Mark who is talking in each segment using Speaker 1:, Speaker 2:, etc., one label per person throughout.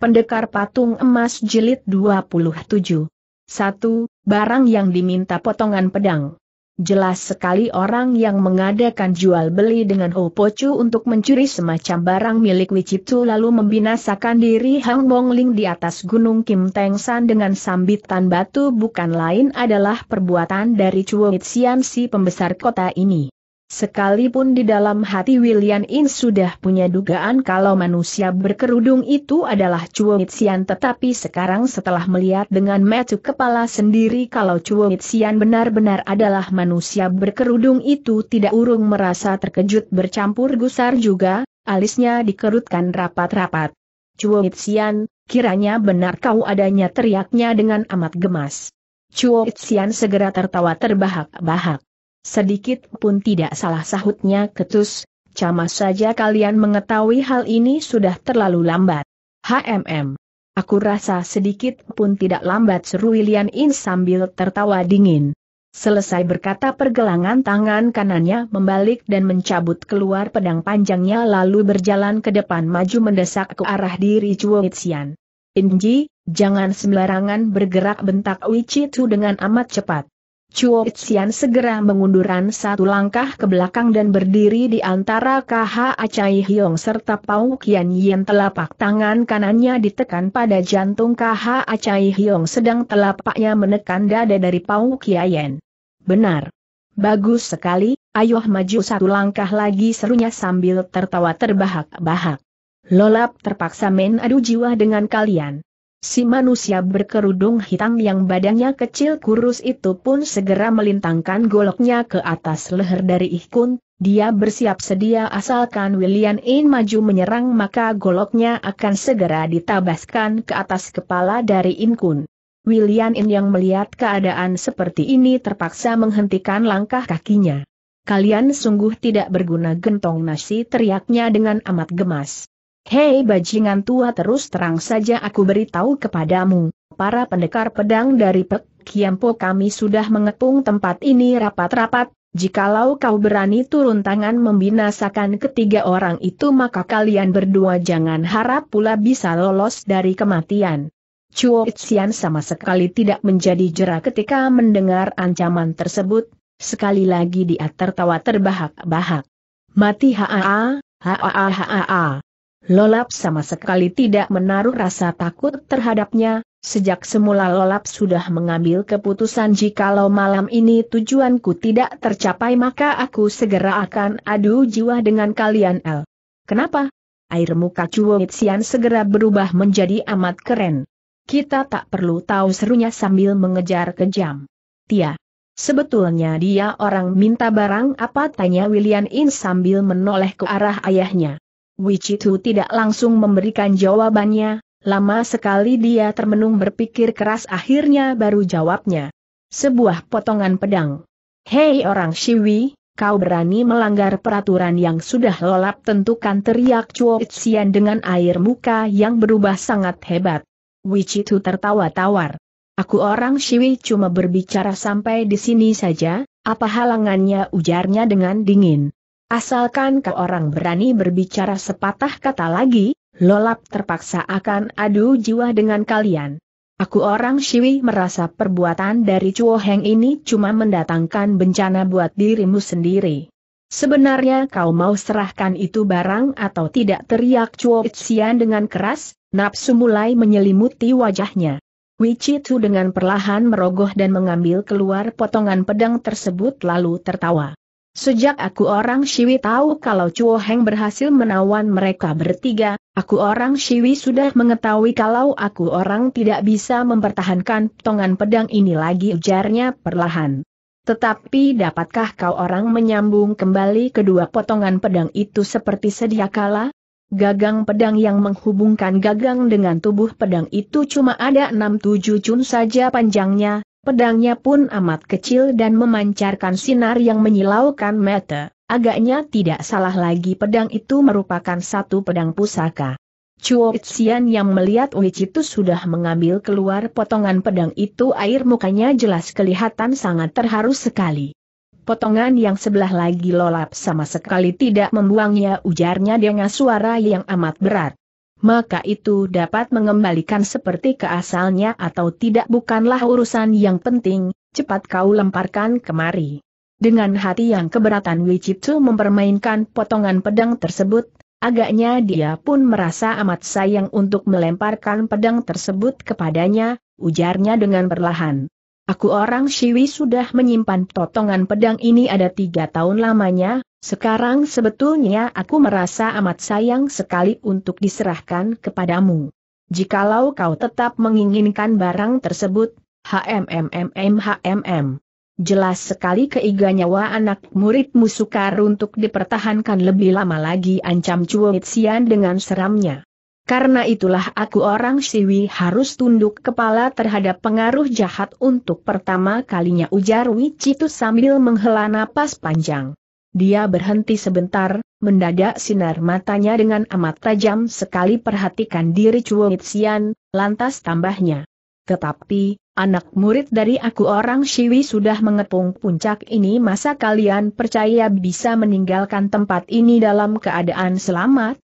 Speaker 1: Pendekar Patung Emas Jilid 27. 1. Barang yang diminta potongan pedang. Jelas sekali orang yang mengadakan jual beli dengan Hopochu untuk mencuri semacam barang milik Wichitu lalu membinasakan diri Hang Mongling di atas Gunung Kim Teng San dengan sambitan batu bukan lain adalah perbuatan dari Chuo Xian si pembesar kota ini. Sekalipun di dalam hati William In sudah punya dugaan kalau manusia berkerudung itu adalah Chuo Mitsian tetapi sekarang setelah melihat dengan metu kepala sendiri kalau Chuo Mitsian benar-benar adalah manusia berkerudung itu tidak urung merasa terkejut bercampur gusar juga, alisnya dikerutkan rapat-rapat. Chuo Mitsian, kiranya benar kau adanya teriaknya dengan amat gemas. Chuo Mitsian segera tertawa terbahak-bahak. Sedikit pun tidak salah sahutnya ketus, cama saja kalian mengetahui hal ini sudah terlalu lambat. HMM. Aku rasa sedikit pun tidak lambat seru Ilian In sambil tertawa dingin. Selesai berkata pergelangan tangan kanannya membalik dan mencabut keluar pedang panjangnya lalu berjalan ke depan maju mendesak ke arah diri Chuo Xian. Inji, jangan sembarangan bergerak bentak Wichitu dengan amat cepat. Chuo Xian segera mengundurkan satu langkah ke belakang dan berdiri di antara KH Acai Hiong serta Pau Kian Yen telapak tangan kanannya ditekan pada jantung KH Acai Hiong sedang telapaknya menekan dada dari Pau Kian Benar. Bagus sekali, ayo maju satu langkah lagi serunya sambil tertawa terbahak-bahak. Lolap terpaksa main adu jiwa dengan kalian. Si manusia berkerudung hitam yang badannya kecil kurus itu pun segera melintangkan goloknya ke atas leher dari ikun. dia bersiap sedia asalkan William In maju menyerang maka goloknya akan segera ditabaskan ke atas kepala dari Inkun. William In yang melihat keadaan seperti ini terpaksa menghentikan langkah kakinya. Kalian sungguh tidak berguna gentong nasi teriaknya dengan amat gemas. Hei bajingan tua terus terang saja aku beritahu kepadamu, para pendekar pedang dari Pek Kiampo kami sudah mengepung tempat ini rapat-rapat, jikalau kau berani turun tangan membinasakan ketiga orang itu maka kalian berdua jangan harap pula bisa lolos dari kematian. Chuo Xian sama sekali tidak menjadi jera ketika mendengar ancaman tersebut, sekali lagi dia tertawa terbahak-bahak. Mati haa, haa haa haa. Lolap sama sekali tidak menaruh rasa takut terhadapnya, sejak semula Lolap sudah mengambil keputusan jikalau malam ini tujuanku tidak tercapai maka aku segera akan adu jiwa dengan kalian L. Kenapa? Air muka Cuo segera berubah menjadi amat keren. Kita tak perlu tahu serunya sambil mengejar kejam. Tia. Sebetulnya dia orang minta barang apa tanya William In sambil menoleh ke arah ayahnya. Wichitu tidak langsung memberikan jawabannya, lama sekali dia termenung berpikir keras akhirnya baru jawabnya. Sebuah potongan pedang. Hei orang Shiwi, kau berani melanggar peraturan yang sudah lolap tentukan teriak Chuo Xian dengan air muka yang berubah sangat hebat. Wichitu tertawa tawar. Aku orang Shiwi cuma berbicara sampai di sini saja, apa halangannya ujarnya dengan dingin. Asalkan ke orang berani berbicara sepatah kata lagi, Lolap terpaksa akan adu jiwa dengan kalian. Aku orang Siwi merasa perbuatan dari Chuo Heng ini cuma mendatangkan bencana buat dirimu sendiri. Sebenarnya kau mau serahkan itu barang atau tidak teriak Chuo Xian dengan keras, nafsu mulai menyelimuti wajahnya. tu dengan perlahan merogoh dan mengambil keluar potongan pedang tersebut lalu tertawa. Sejak aku orang Siwi tahu kalau Chuo Heng berhasil menawan mereka bertiga, aku orang Siwi sudah mengetahui kalau aku orang tidak bisa mempertahankan tongan pedang ini lagi ujarnya perlahan. Tetapi dapatkah kau orang menyambung kembali kedua potongan pedang itu seperti sedia kala? Gagang pedang yang menghubungkan gagang dengan tubuh pedang itu cuma ada enam tujuh cun saja panjangnya, Pedangnya pun amat kecil dan memancarkan sinar yang menyilaukan mata. Agaknya tidak salah lagi pedang itu merupakan satu pedang pusaka. Chuo Xian yang melihat itu sudah mengambil keluar potongan pedang itu air mukanya jelas kelihatan sangat terharu sekali. Potongan yang sebelah lagi lolap sama sekali tidak membuangnya ujarnya dengan suara yang amat berat maka itu dapat mengembalikan seperti ke asalnya atau tidak bukanlah urusan yang penting, cepat kau lemparkan kemari. Dengan hati yang keberatan Wichitsu mempermainkan potongan pedang tersebut, agaknya dia pun merasa amat sayang untuk melemparkan pedang tersebut kepadanya, ujarnya dengan perlahan. Aku orang Siwi sudah menyimpan potongan pedang ini ada tiga tahun lamanya, sekarang sebetulnya aku merasa amat sayang sekali untuk diserahkan kepadamu. Jikalau kau tetap menginginkan barang tersebut, hmmmm HMM. Jelas sekali keiga nyawa anak muridmu sukar untuk dipertahankan lebih lama lagi ancam Cuo dengan seramnya. Karena itulah aku orang Siwi harus tunduk kepala terhadap pengaruh jahat untuk pertama kalinya ujar Wicitus sambil menghela napas panjang. Dia berhenti sebentar, mendadak sinar matanya dengan amat tajam sekali perhatikan diri Mitsian, lantas tambahnya. Tetapi, anak murid dari aku orang Siwi sudah mengepung puncak ini masa kalian percaya bisa meninggalkan tempat ini dalam keadaan selamat?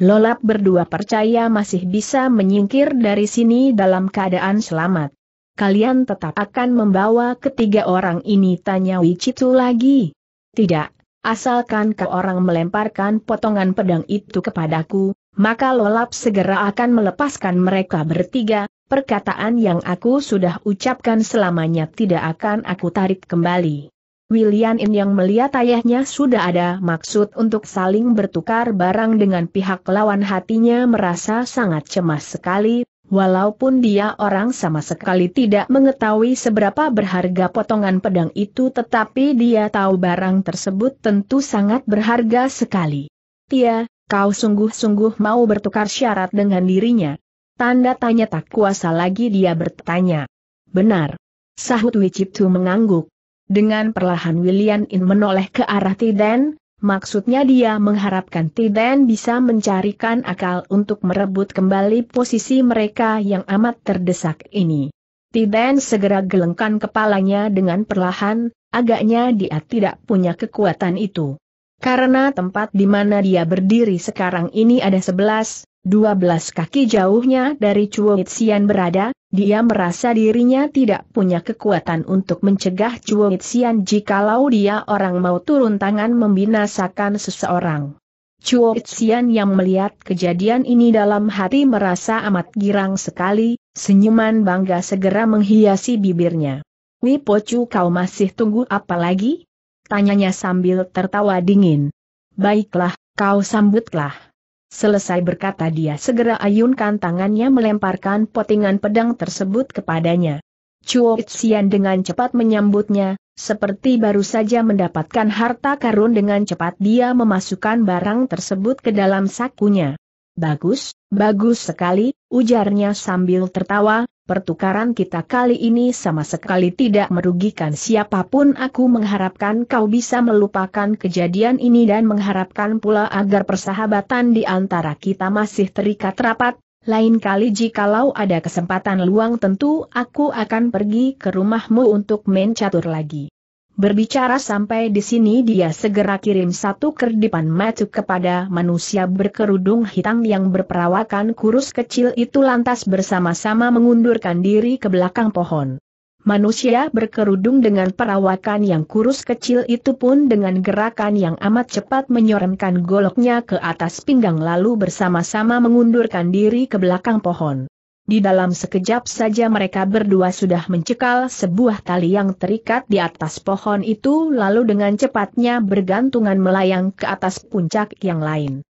Speaker 1: Lolap berdua percaya masih bisa menyingkir dari sini dalam keadaan selamat. Kalian tetap akan membawa ketiga orang ini tanya Wicitu lagi. Tidak, asalkan ke orang melemparkan potongan pedang itu kepadaku, maka Lolap segera akan melepaskan mereka bertiga, perkataan yang aku sudah ucapkan selamanya tidak akan aku tarik kembali. William In yang melihat ayahnya sudah ada maksud untuk saling bertukar barang dengan pihak lawan hatinya merasa sangat cemas sekali, walaupun dia orang sama sekali tidak mengetahui seberapa berharga potongan pedang itu tetapi dia tahu barang tersebut tentu sangat berharga sekali. Tia, kau sungguh-sungguh mau bertukar syarat dengan dirinya. Tanda tanya tak kuasa lagi dia bertanya. Benar. Sahut Wicitu mengangguk. Dengan perlahan William In menoleh ke arah Tiden, maksudnya dia mengharapkan Tiden bisa mencarikan akal untuk merebut kembali posisi mereka yang amat terdesak ini. Tiden segera gelengkan kepalanya dengan perlahan, agaknya dia tidak punya kekuatan itu. Karena tempat di mana dia berdiri sekarang ini ada 11, 12 kaki jauhnya dari Chuo Itzian berada, dia merasa dirinya tidak punya kekuatan untuk mencegah Chuo Xian jikalau dia orang mau turun tangan membinasakan seseorang. Chuo Xian yang melihat kejadian ini dalam hati merasa amat girang sekali, senyuman bangga segera menghiasi bibirnya. Po Chu kau masih tunggu apa lagi? Tanyanya sambil tertawa dingin. Baiklah, kau sambutlah. Selesai berkata dia segera ayunkan tangannya melemparkan potingan pedang tersebut kepadanya. Chuo Xian dengan cepat menyambutnya, seperti baru saja mendapatkan harta karun dengan cepat dia memasukkan barang tersebut ke dalam sakunya. Bagus, bagus sekali, ujarnya sambil tertawa, pertukaran kita kali ini sama sekali tidak merugikan siapapun aku mengharapkan kau bisa melupakan kejadian ini dan mengharapkan pula agar persahabatan di antara kita masih terikat rapat, lain kali jikalau ada kesempatan luang tentu aku akan pergi ke rumahmu untuk mencatur lagi. Berbicara sampai di sini dia segera kirim satu kerdipan matuk kepada manusia berkerudung hitam yang berperawakan kurus kecil itu lantas bersama-sama mengundurkan diri ke belakang pohon. Manusia berkerudung dengan perawakan yang kurus kecil itu pun dengan gerakan yang amat cepat menyoremkan goloknya ke atas pinggang lalu bersama-sama mengundurkan diri ke belakang pohon. Di dalam sekejap saja mereka berdua sudah mencekal sebuah tali yang terikat di atas pohon itu lalu dengan cepatnya bergantungan melayang ke atas puncak yang lain.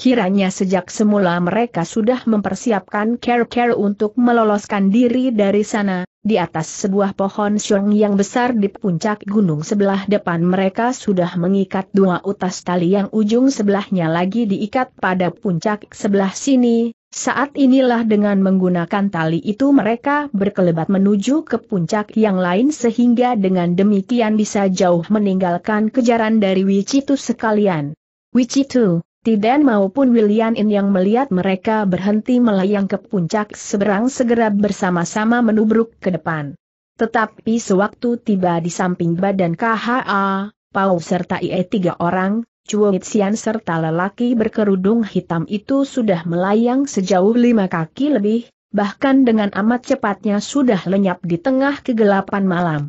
Speaker 1: Kiranya sejak semula mereka sudah mempersiapkan care-care untuk meloloskan diri dari sana, di atas sebuah pohon syong yang besar di puncak gunung sebelah depan mereka sudah mengikat dua utas tali yang ujung sebelahnya lagi diikat pada puncak sebelah sini, saat inilah dengan menggunakan tali itu mereka berkelebat menuju ke puncak yang lain sehingga dengan demikian bisa jauh meninggalkan kejaran dari Wichitu sekalian. Wichitu, Tiden maupun William In yang melihat mereka berhenti melayang ke puncak seberang segera bersama-sama menubruk ke depan. Tetapi sewaktu tiba di samping badan KHA, Pau serta IE tiga orang, Chuo Sian serta lelaki berkerudung hitam itu sudah melayang sejauh lima kaki lebih, bahkan dengan amat cepatnya sudah lenyap di tengah kegelapan malam.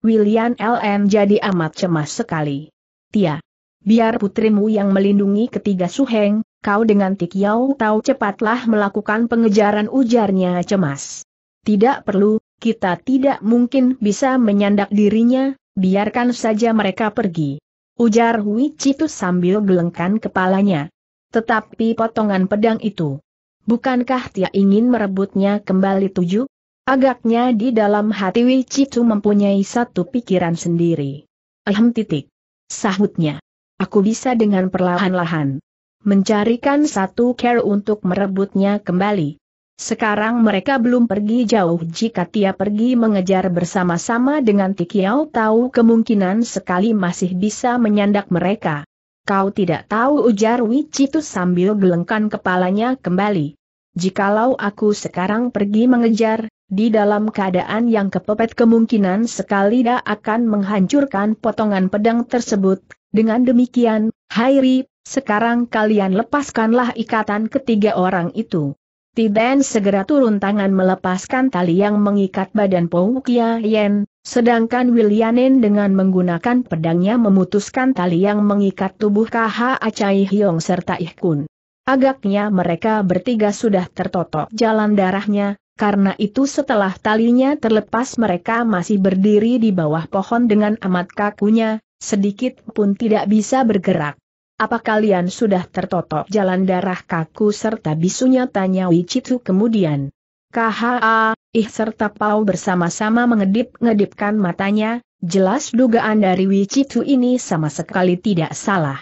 Speaker 1: William LM jadi amat cemas sekali. Tia, biar putrimu yang melindungi ketiga suheng, kau dengan Tik Yau Tau cepatlah melakukan pengejaran ujarnya cemas. Tidak perlu, kita tidak mungkin bisa menyandak dirinya, biarkan saja mereka pergi ujar Hui Citu sambil gelengkan kepalanya. Tetapi potongan pedang itu, bukankah dia ingin merebutnya kembali tujuh? Agaknya di dalam hati Citu mempunyai satu pikiran sendiri. Ahem titik. Sahutnya. Aku bisa dengan perlahan-lahan. Mencarikan satu care untuk merebutnya kembali. Sekarang mereka belum pergi jauh jika Tia pergi mengejar bersama-sama dengan Tikiau tahu kemungkinan sekali masih bisa menyandak mereka. Kau tidak tahu ujar itu sambil gelengkan kepalanya kembali. Jikalau aku sekarang pergi mengejar, di dalam keadaan yang kepepet kemungkinan sekali tidak akan menghancurkan potongan pedang tersebut. Dengan demikian, Hairi, sekarang kalian lepaskanlah ikatan ketiga orang itu. Tiben segera turun tangan melepaskan tali yang mengikat badan Pou Yen, sedangkan Willianin dengan menggunakan pedangnya memutuskan tali yang mengikat tubuh KH Acai Hyong serta Ihkun. Agaknya mereka bertiga sudah tertotok jalan darahnya, karena itu setelah talinya terlepas mereka masih berdiri di bawah pohon dengan amat kakunya, sedikit pun tidak bisa bergerak. Apa kalian sudah tertotok jalan darah kaku serta bisunya tanya Wicitu kemudian? KHA, Ih serta Pau bersama-sama mengedip-ngedipkan matanya, jelas dugaan dari Wicitu ini sama sekali tidak salah.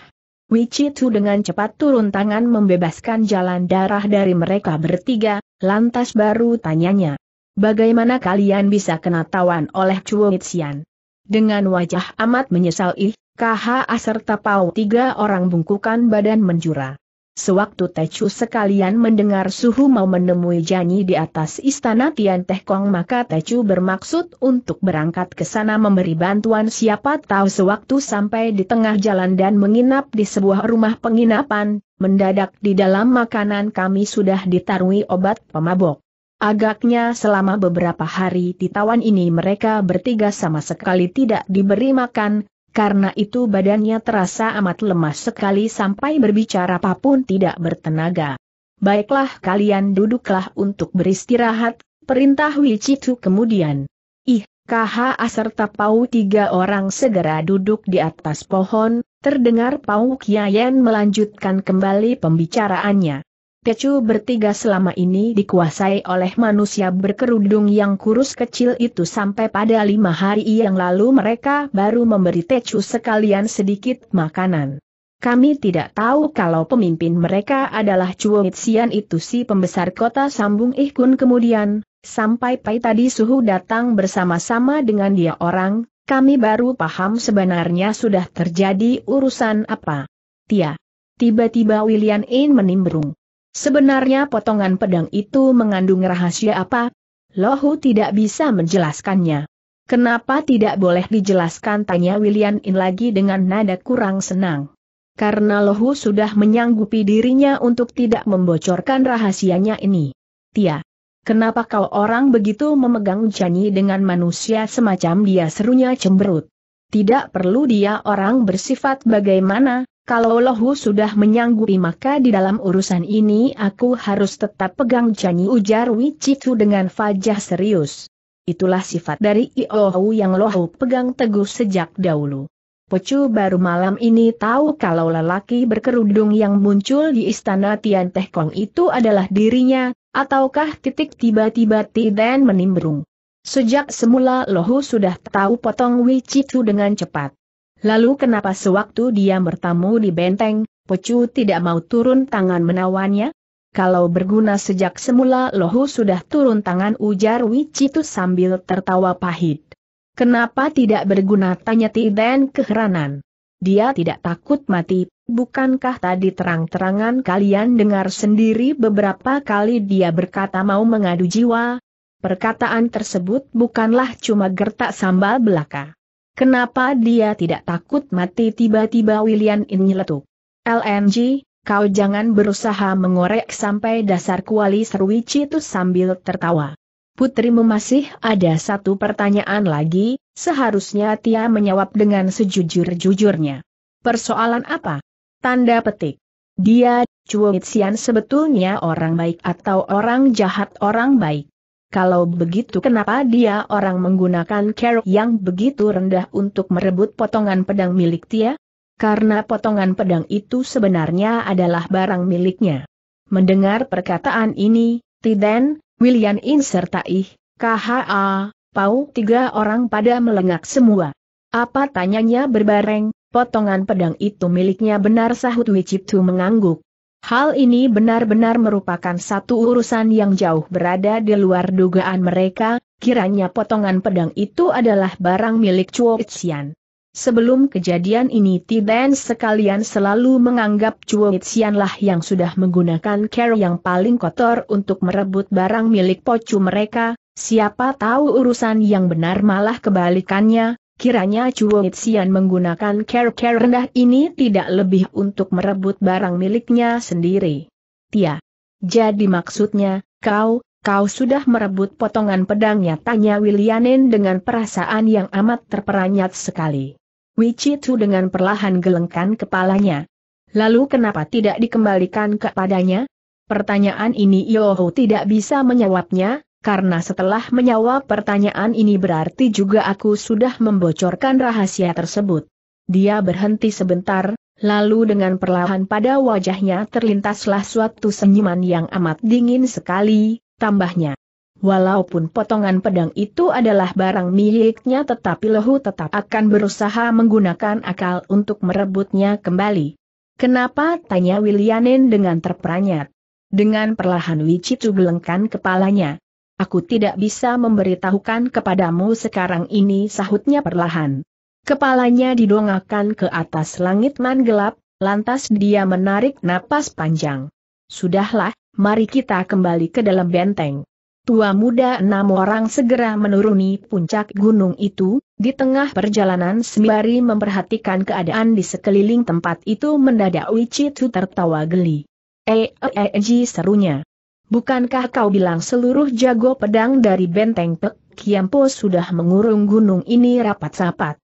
Speaker 1: Wicitu dengan cepat turun tangan membebaskan jalan darah dari mereka bertiga, lantas baru tanyanya. Bagaimana kalian bisa kena tawan oleh Chuo Xian? Dengan wajah amat menyesal ih, Kaha serta Pau tiga orang bungkukan badan menjura. Sewaktu Techu sekalian mendengar Suhu mau menemui Janyi di atas istana Tian Teh Kong maka Techu bermaksud untuk berangkat ke sana memberi bantuan siapa tahu sewaktu sampai di tengah jalan dan menginap di sebuah rumah penginapan, mendadak di dalam makanan kami sudah ditarui obat pemabok. Agaknya selama beberapa hari di tawan ini mereka bertiga sama sekali tidak diberi makan, karena itu badannya terasa amat lemah sekali sampai berbicara apapun tidak bertenaga. Baiklah kalian duduklah untuk beristirahat, perintah Wichitu kemudian. Ih, KHA serta Pau tiga orang segera duduk di atas pohon, terdengar Pau Kiyayan melanjutkan kembali pembicaraannya. Tecu bertiga selama ini dikuasai oleh manusia berkerudung yang kurus kecil itu sampai pada lima hari yang lalu mereka baru memberi tecu sekalian sedikit makanan. Kami tidak tahu kalau pemimpin mereka adalah Chuo Xian itu si pembesar kota Sambung Ihkun kemudian, sampai Pai tadi suhu datang bersama-sama dengan dia orang, kami baru paham sebenarnya sudah terjadi urusan apa. Tia. Tiba-tiba William In menimbrung. Sebenarnya potongan pedang itu mengandung rahasia apa? Lohu tidak bisa menjelaskannya. Kenapa tidak boleh dijelaskan tanya William In lagi dengan nada kurang senang. Karena Lohu sudah menyanggupi dirinya untuk tidak membocorkan rahasianya ini. Tia, kenapa kau orang begitu memegang janji dengan manusia semacam dia serunya cemberut? Tidak perlu dia orang bersifat bagaimana, kalau Lohu sudah menyanggupi maka di dalam urusan ini aku harus tetap pegang janji ujar Wicitu dengan wajah serius. Itulah sifat dari Iohu yang Lohu pegang teguh sejak dahulu. Pecu baru malam ini tahu kalau lelaki berkerudung yang muncul di istana Tian Teh Kong itu adalah dirinya, ataukah titik tiba-tiba Tiden menimbrung. Sejak semula Lohu sudah tahu potong Wicitu dengan cepat. Lalu kenapa sewaktu dia bertamu di benteng, Pecu tidak mau turun tangan menawannya? Kalau berguna sejak semula Lohu sudah turun tangan ujar Wicitus sambil tertawa pahit. Kenapa tidak berguna tanya Tiden keheranan? Dia tidak takut mati, bukankah tadi terang-terangan kalian dengar sendiri beberapa kali dia berkata mau mengadu jiwa? Perkataan tersebut bukanlah cuma gertak sambal belaka. Kenapa dia tidak takut mati tiba-tiba William In nyeletuk. LNG, kau jangan berusaha mengorek sampai dasar kuali Serwici itu sambil tertawa. Putrimu masih ada satu pertanyaan lagi, seharusnya Tia menjawab dengan sejujur-jujurnya. Persoalan apa? Tanda petik. Dia, Chuo Xian sebetulnya orang baik atau orang jahat orang baik. Kalau begitu kenapa dia orang menggunakan keruk yang begitu rendah untuk merebut potongan pedang milik Tia? Karena potongan pedang itu sebenarnya adalah barang miliknya. Mendengar perkataan ini, Tiden, William In serta Ih, KHA, Pau tiga orang pada melengak semua. Apa tanyanya berbareng, potongan pedang itu miliknya benar sahut Wichitu mengangguk. Hal ini benar-benar merupakan satu urusan yang jauh berada di luar dugaan mereka, kiranya potongan pedang itu adalah barang milik Chuo Xian. Sebelum kejadian ini Tiben sekalian selalu menganggap Chuo Itzian lah yang sudah menggunakan care yang paling kotor untuk merebut barang milik pocu mereka, siapa tahu urusan yang benar malah kebalikannya, Kiranya Chuo Xian menggunakan care-care rendah ini tidak lebih untuk merebut barang miliknya sendiri. Tia. Jadi maksudnya, kau, kau sudah merebut potongan pedangnya tanya Willianen dengan perasaan yang amat terperanyat sekali. Wichitu dengan perlahan gelengkan kepalanya. Lalu kenapa tidak dikembalikan kepadanya? Pertanyaan ini Yoho tidak bisa menjawabnya, karena setelah menjawab pertanyaan ini berarti juga aku sudah membocorkan rahasia tersebut. Dia berhenti sebentar, lalu dengan perlahan pada wajahnya terlintaslah suatu senyuman yang amat dingin sekali, tambahnya. Walaupun potongan pedang itu adalah barang miliknya tetapi Lehu tetap akan berusaha menggunakan akal untuk merebutnya kembali. Kenapa? tanya Willianin dengan terperanjat. Dengan perlahan Wicitu gelengkan kepalanya. Aku tidak bisa memberitahukan kepadamu sekarang ini sahutnya perlahan. Kepalanya didongakkan ke atas langit gelap, lantas dia menarik napas panjang. Sudahlah, mari kita kembali ke dalam benteng. Tua muda enam orang segera menuruni puncak gunung itu, di tengah perjalanan sembari memperhatikan keadaan di sekeliling tempat itu mendadak Wichitu tertawa geli. Eh, eh, eh, serunya. Bukankah kau bilang seluruh jago pedang dari benteng Pek Kiampo sudah mengurung gunung ini rapat-sapat?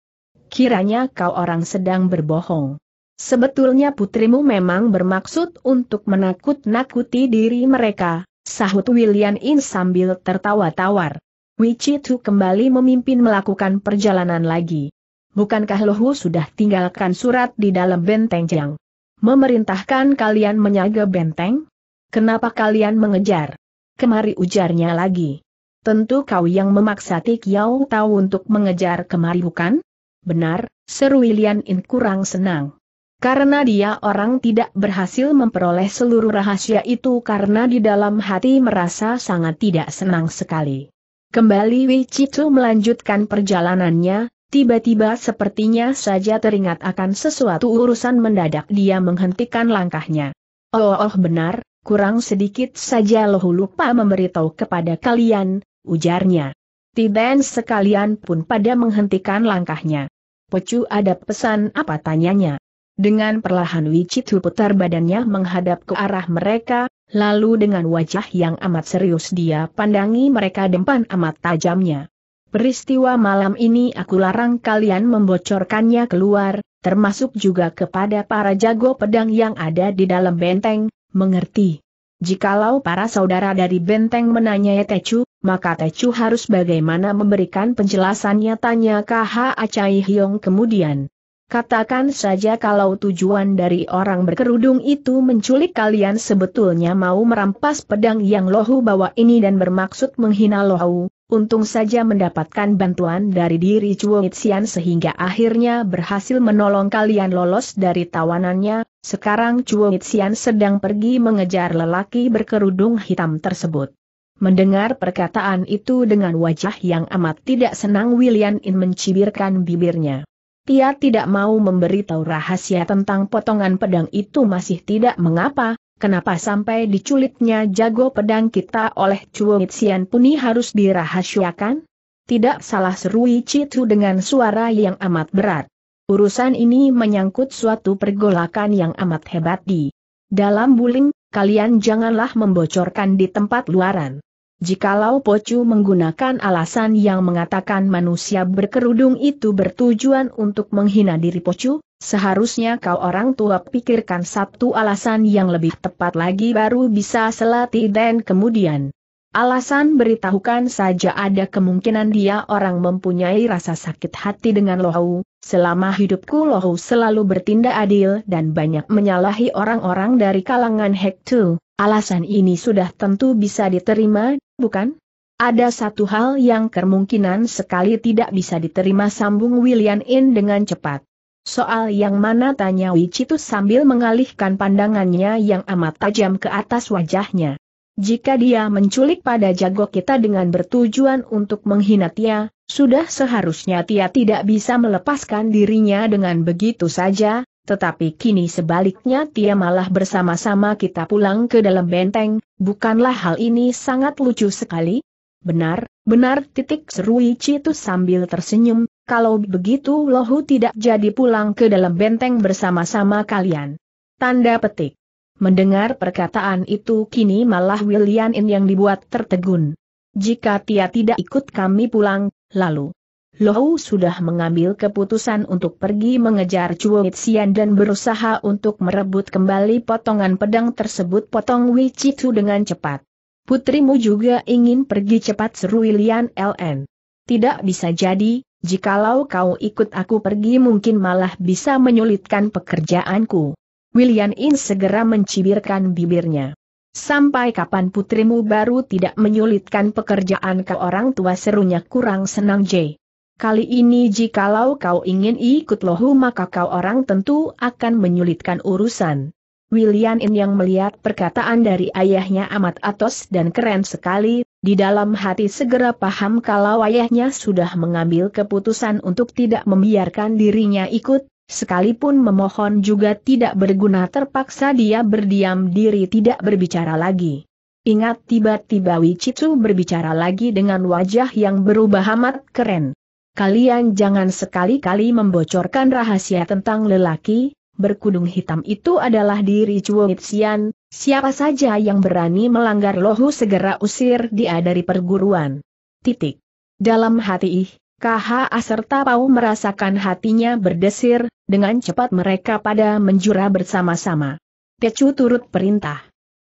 Speaker 1: Kiranya kau orang sedang berbohong. Sebetulnya putrimu memang bermaksud untuk menakut-nakuti diri mereka, sahut William In sambil tertawa tawar. Wichitu kembali memimpin melakukan perjalanan lagi. Bukankah Lohu sudah tinggalkan surat di dalam benteng Jiang? Memerintahkan kalian menyaga benteng? Kenapa kalian mengejar? Kemari ujarnya lagi. Tentu kau yang memaksa Tik Yau tahu untuk mengejar kemari bukan? Benar, seru William In kurang senang. Karena dia orang tidak berhasil memperoleh seluruh rahasia itu karena di dalam hati merasa sangat tidak senang sekali. Kembali Wichitu melanjutkan perjalanannya, tiba-tiba sepertinya saja teringat akan sesuatu urusan mendadak dia menghentikan langkahnya. Oh, oh benar, kurang sedikit saja loh lupa memberitahu kepada kalian, ujarnya. Tiden sekalian pun pada menghentikan langkahnya. Pecu ada pesan apa tanyanya. Dengan perlahan wicit putar badannya menghadap ke arah mereka, lalu dengan wajah yang amat serius dia pandangi mereka depan amat tajamnya. Peristiwa malam ini aku larang kalian membocorkannya keluar, termasuk juga kepada para jago pedang yang ada di dalam benteng, Mengerti. Jikalau para saudara dari benteng menanyai Tecu, maka Tecu harus bagaimana memberikan penjelasannya tanya KH Acai Hyong kemudian. Katakan saja kalau tujuan dari orang berkerudung itu menculik kalian sebetulnya mau merampas pedang yang Lohu bawa ini dan bermaksud menghina Lohu, Untung saja mendapatkan bantuan dari diri Chuo Xian sehingga akhirnya berhasil menolong kalian lolos dari tawanannya, sekarang Chuo Xian sedang pergi mengejar lelaki berkerudung hitam tersebut. Mendengar perkataan itu dengan wajah yang amat tidak senang William In mencibirkan bibirnya. Ia tidak mau memberitahu rahasia tentang potongan pedang itu masih tidak mengapa, Kenapa sampai diculiknya jago pedang kita oleh Chuo Xian Puni harus dirahasiakan? Tidak salah serui Citu dengan suara yang amat berat. Urusan ini menyangkut suatu pergolakan yang amat hebat di dalam buling, kalian janganlah membocorkan di tempat luaran. Jikalau Pocu menggunakan alasan yang mengatakan manusia berkerudung itu bertujuan untuk menghina diri Pocu, seharusnya kau orang tua pikirkan satu alasan yang lebih tepat lagi baru bisa selati dan kemudian. Alasan beritahukan saja ada kemungkinan dia orang mempunyai rasa sakit hati dengan Lohau, selama hidupku Lohau selalu bertindak adil dan banyak menyalahi orang-orang dari kalangan Hektu, alasan ini sudah tentu bisa diterima bukan? Ada satu hal yang kemungkinan sekali tidak bisa diterima sambung William In dengan cepat. Soal yang mana tanya Wichitu sambil mengalihkan pandangannya yang amat tajam ke atas wajahnya. Jika dia menculik pada jago kita dengan bertujuan untuk menghina Tia, sudah seharusnya Tia tidak bisa melepaskan dirinya dengan begitu saja, tetapi kini sebaliknya dia malah bersama-sama kita pulang ke dalam benteng, bukanlah hal ini sangat lucu sekali? Benar, benar titik seru itu sambil tersenyum, kalau begitu Lohu tidak jadi pulang ke dalam benteng bersama-sama kalian. Tanda petik. Mendengar perkataan itu kini malah William yang dibuat tertegun. Jika dia tidak ikut kami pulang, lalu, Lohu sudah mengambil keputusan untuk pergi mengejar Chuo Xian dan berusaha untuk merebut kembali potongan pedang tersebut potong Wei Chitu dengan cepat. Putrimu juga ingin pergi cepat seru Lian LN. Tidak bisa jadi, jikalau kau ikut aku pergi mungkin malah bisa menyulitkan pekerjaanku. William In segera mencibirkan bibirnya. Sampai kapan putrimu baru tidak menyulitkan pekerjaan ke orang tua serunya kurang senang Jay. Kali ini jikalau kau ingin ikut lohu maka kau orang tentu akan menyulitkan urusan. William In yang melihat perkataan dari ayahnya amat atos dan keren sekali, di dalam hati segera paham kalau ayahnya sudah mengambil keputusan untuk tidak membiarkan dirinya ikut, sekalipun memohon juga tidak berguna terpaksa dia berdiam diri tidak berbicara lagi. Ingat tiba-tiba Wichitsu berbicara lagi dengan wajah yang berubah amat keren kalian jangan sekali-kali membocorkan rahasia tentang lelaki, berkudung hitam itu adalah diri Chuo Itzian, siapa saja yang berani melanggar lohu segera usir dia dari perguruan. Titik. Dalam hati ih, KHA serta Pau merasakan hatinya berdesir, dengan cepat mereka pada menjura bersama-sama. Tecu turut perintah.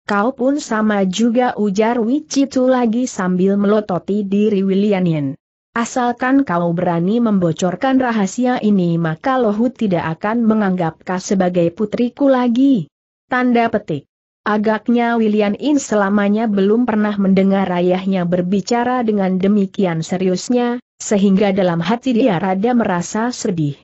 Speaker 1: Kau pun sama juga ujar Wichitu lagi sambil melototi diri William Yen. Asalkan kau berani membocorkan rahasia ini maka Lohut tidak akan menganggap kau sebagai putriku lagi. Tanda petik. Agaknya William In selamanya belum pernah mendengar ayahnya berbicara dengan demikian seriusnya, sehingga dalam hati dia rada merasa sedih.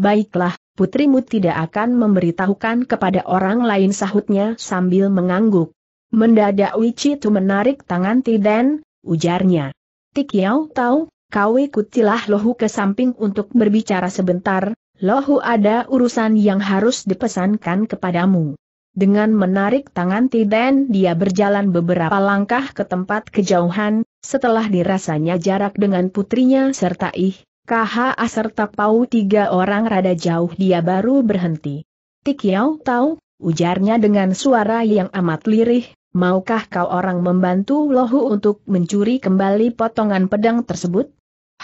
Speaker 1: Baiklah, putrimu tidak akan memberitahukan kepada orang lain sahutnya sambil mengangguk. Mendadak Wici itu menarik tangan Tiden, ujarnya. Tikiau tahu, Kau ikutilah Lohu ke samping untuk berbicara sebentar, Lohu ada urusan yang harus dipesankan kepadamu. Dengan menarik tangan Tiden dia berjalan beberapa langkah ke tempat kejauhan, setelah dirasanya jarak dengan putrinya serta Ih, KHA serta Pau tiga orang rada jauh dia baru berhenti. Tikiau tahu, ujarnya dengan suara yang amat lirih, maukah kau orang membantu Lohu untuk mencuri kembali potongan pedang tersebut?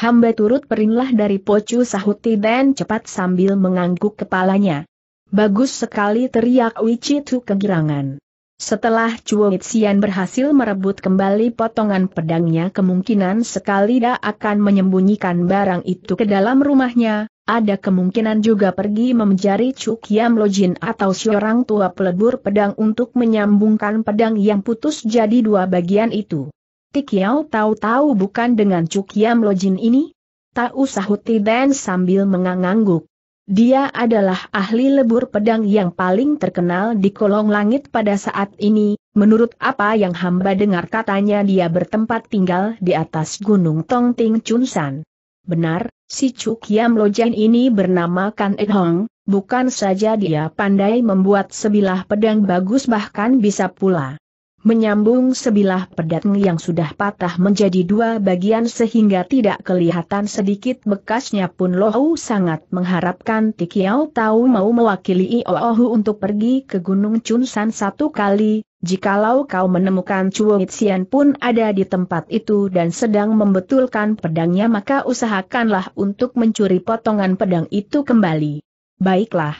Speaker 1: Hamba turut perinlah dari Pocu sahuti dan cepat sambil mengangguk kepalanya. Bagus sekali teriak Tu kegirangan. Setelah Chuo Xian berhasil merebut kembali potongan pedangnya kemungkinan sekali dia akan menyembunyikan barang itu ke dalam rumahnya, ada kemungkinan juga pergi memenjari Chu Kiam Lojin atau seorang tua pelebur pedang untuk menyambungkan pedang yang putus jadi dua bagian itu. Tikiao tahu-tahu bukan dengan Cukiam Lojin ini? Tak usah huti Dan sambil mengangguk. Dia adalah ahli lebur pedang yang paling terkenal di kolong langit pada saat ini, menurut apa yang hamba dengar katanya dia bertempat tinggal di atas gunung Tong Tongting Chunsan. Benar, si Cukiam Lojin ini bernama Kan Hong. bukan saja dia pandai membuat sebilah pedang bagus bahkan bisa pula menyambung sebilah pedang yang sudah patah menjadi dua bagian sehingga tidak kelihatan sedikit bekasnya pun Lohu sangat mengharapkan Tikiao tahu mau mewakili Iohu untuk pergi ke Gunung Chunsan satu kali, jikalau kau menemukan Chuo Xian pun ada di tempat itu dan sedang membetulkan pedangnya maka usahakanlah untuk mencuri potongan pedang itu kembali. Baiklah.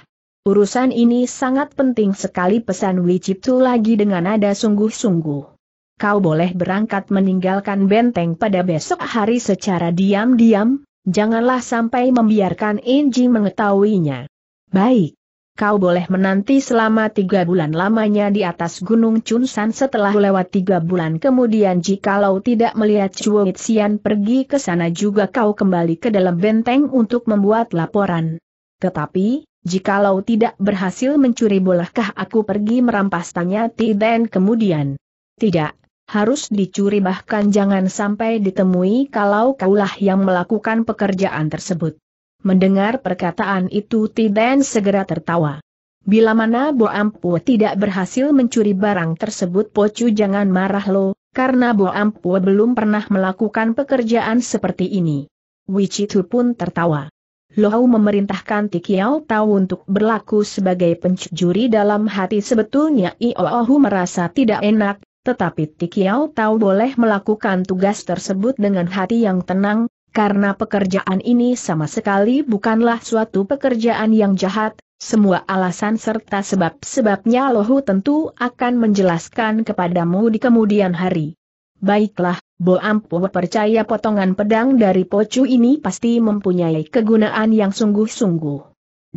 Speaker 1: Urusan ini sangat penting sekali pesan Wicitu lagi dengan nada sungguh-sungguh. Kau boleh berangkat meninggalkan benteng pada besok hari secara diam-diam, janganlah sampai membiarkan Inji mengetahuinya. Baik. Kau boleh menanti selama tiga bulan lamanya di atas Gunung Chunsan setelah lewat tiga bulan kemudian jikalau tidak melihat Chuo Xian pergi ke sana juga kau kembali ke dalam benteng untuk membuat laporan. Tetapi, Jikalau tidak berhasil mencuri bolehkah aku pergi merampas tanya Tiden kemudian? Tidak, harus dicuri bahkan jangan sampai ditemui kalau kaulah yang melakukan pekerjaan tersebut. Mendengar perkataan itu Tiden segera tertawa. Bila mana Bo Ampu tidak berhasil mencuri barang tersebut Pocu jangan marah lo, karena Bo Ampu belum pernah melakukan pekerjaan seperti ini. Wicitu pun tertawa. Lohau memerintahkan Tikiao Tao untuk berlaku sebagai pencuri dalam hati sebetulnya Iohu merasa tidak enak, tetapi Tikiao Tao boleh melakukan tugas tersebut dengan hati yang tenang, karena pekerjaan ini sama sekali bukanlah suatu pekerjaan yang jahat, semua alasan serta sebab-sebabnya Lohu tentu akan menjelaskan kepadamu di kemudian hari. Baiklah, Bo Ampu percaya potongan pedang dari Pocu ini pasti mempunyai kegunaan yang sungguh-sungguh. 2.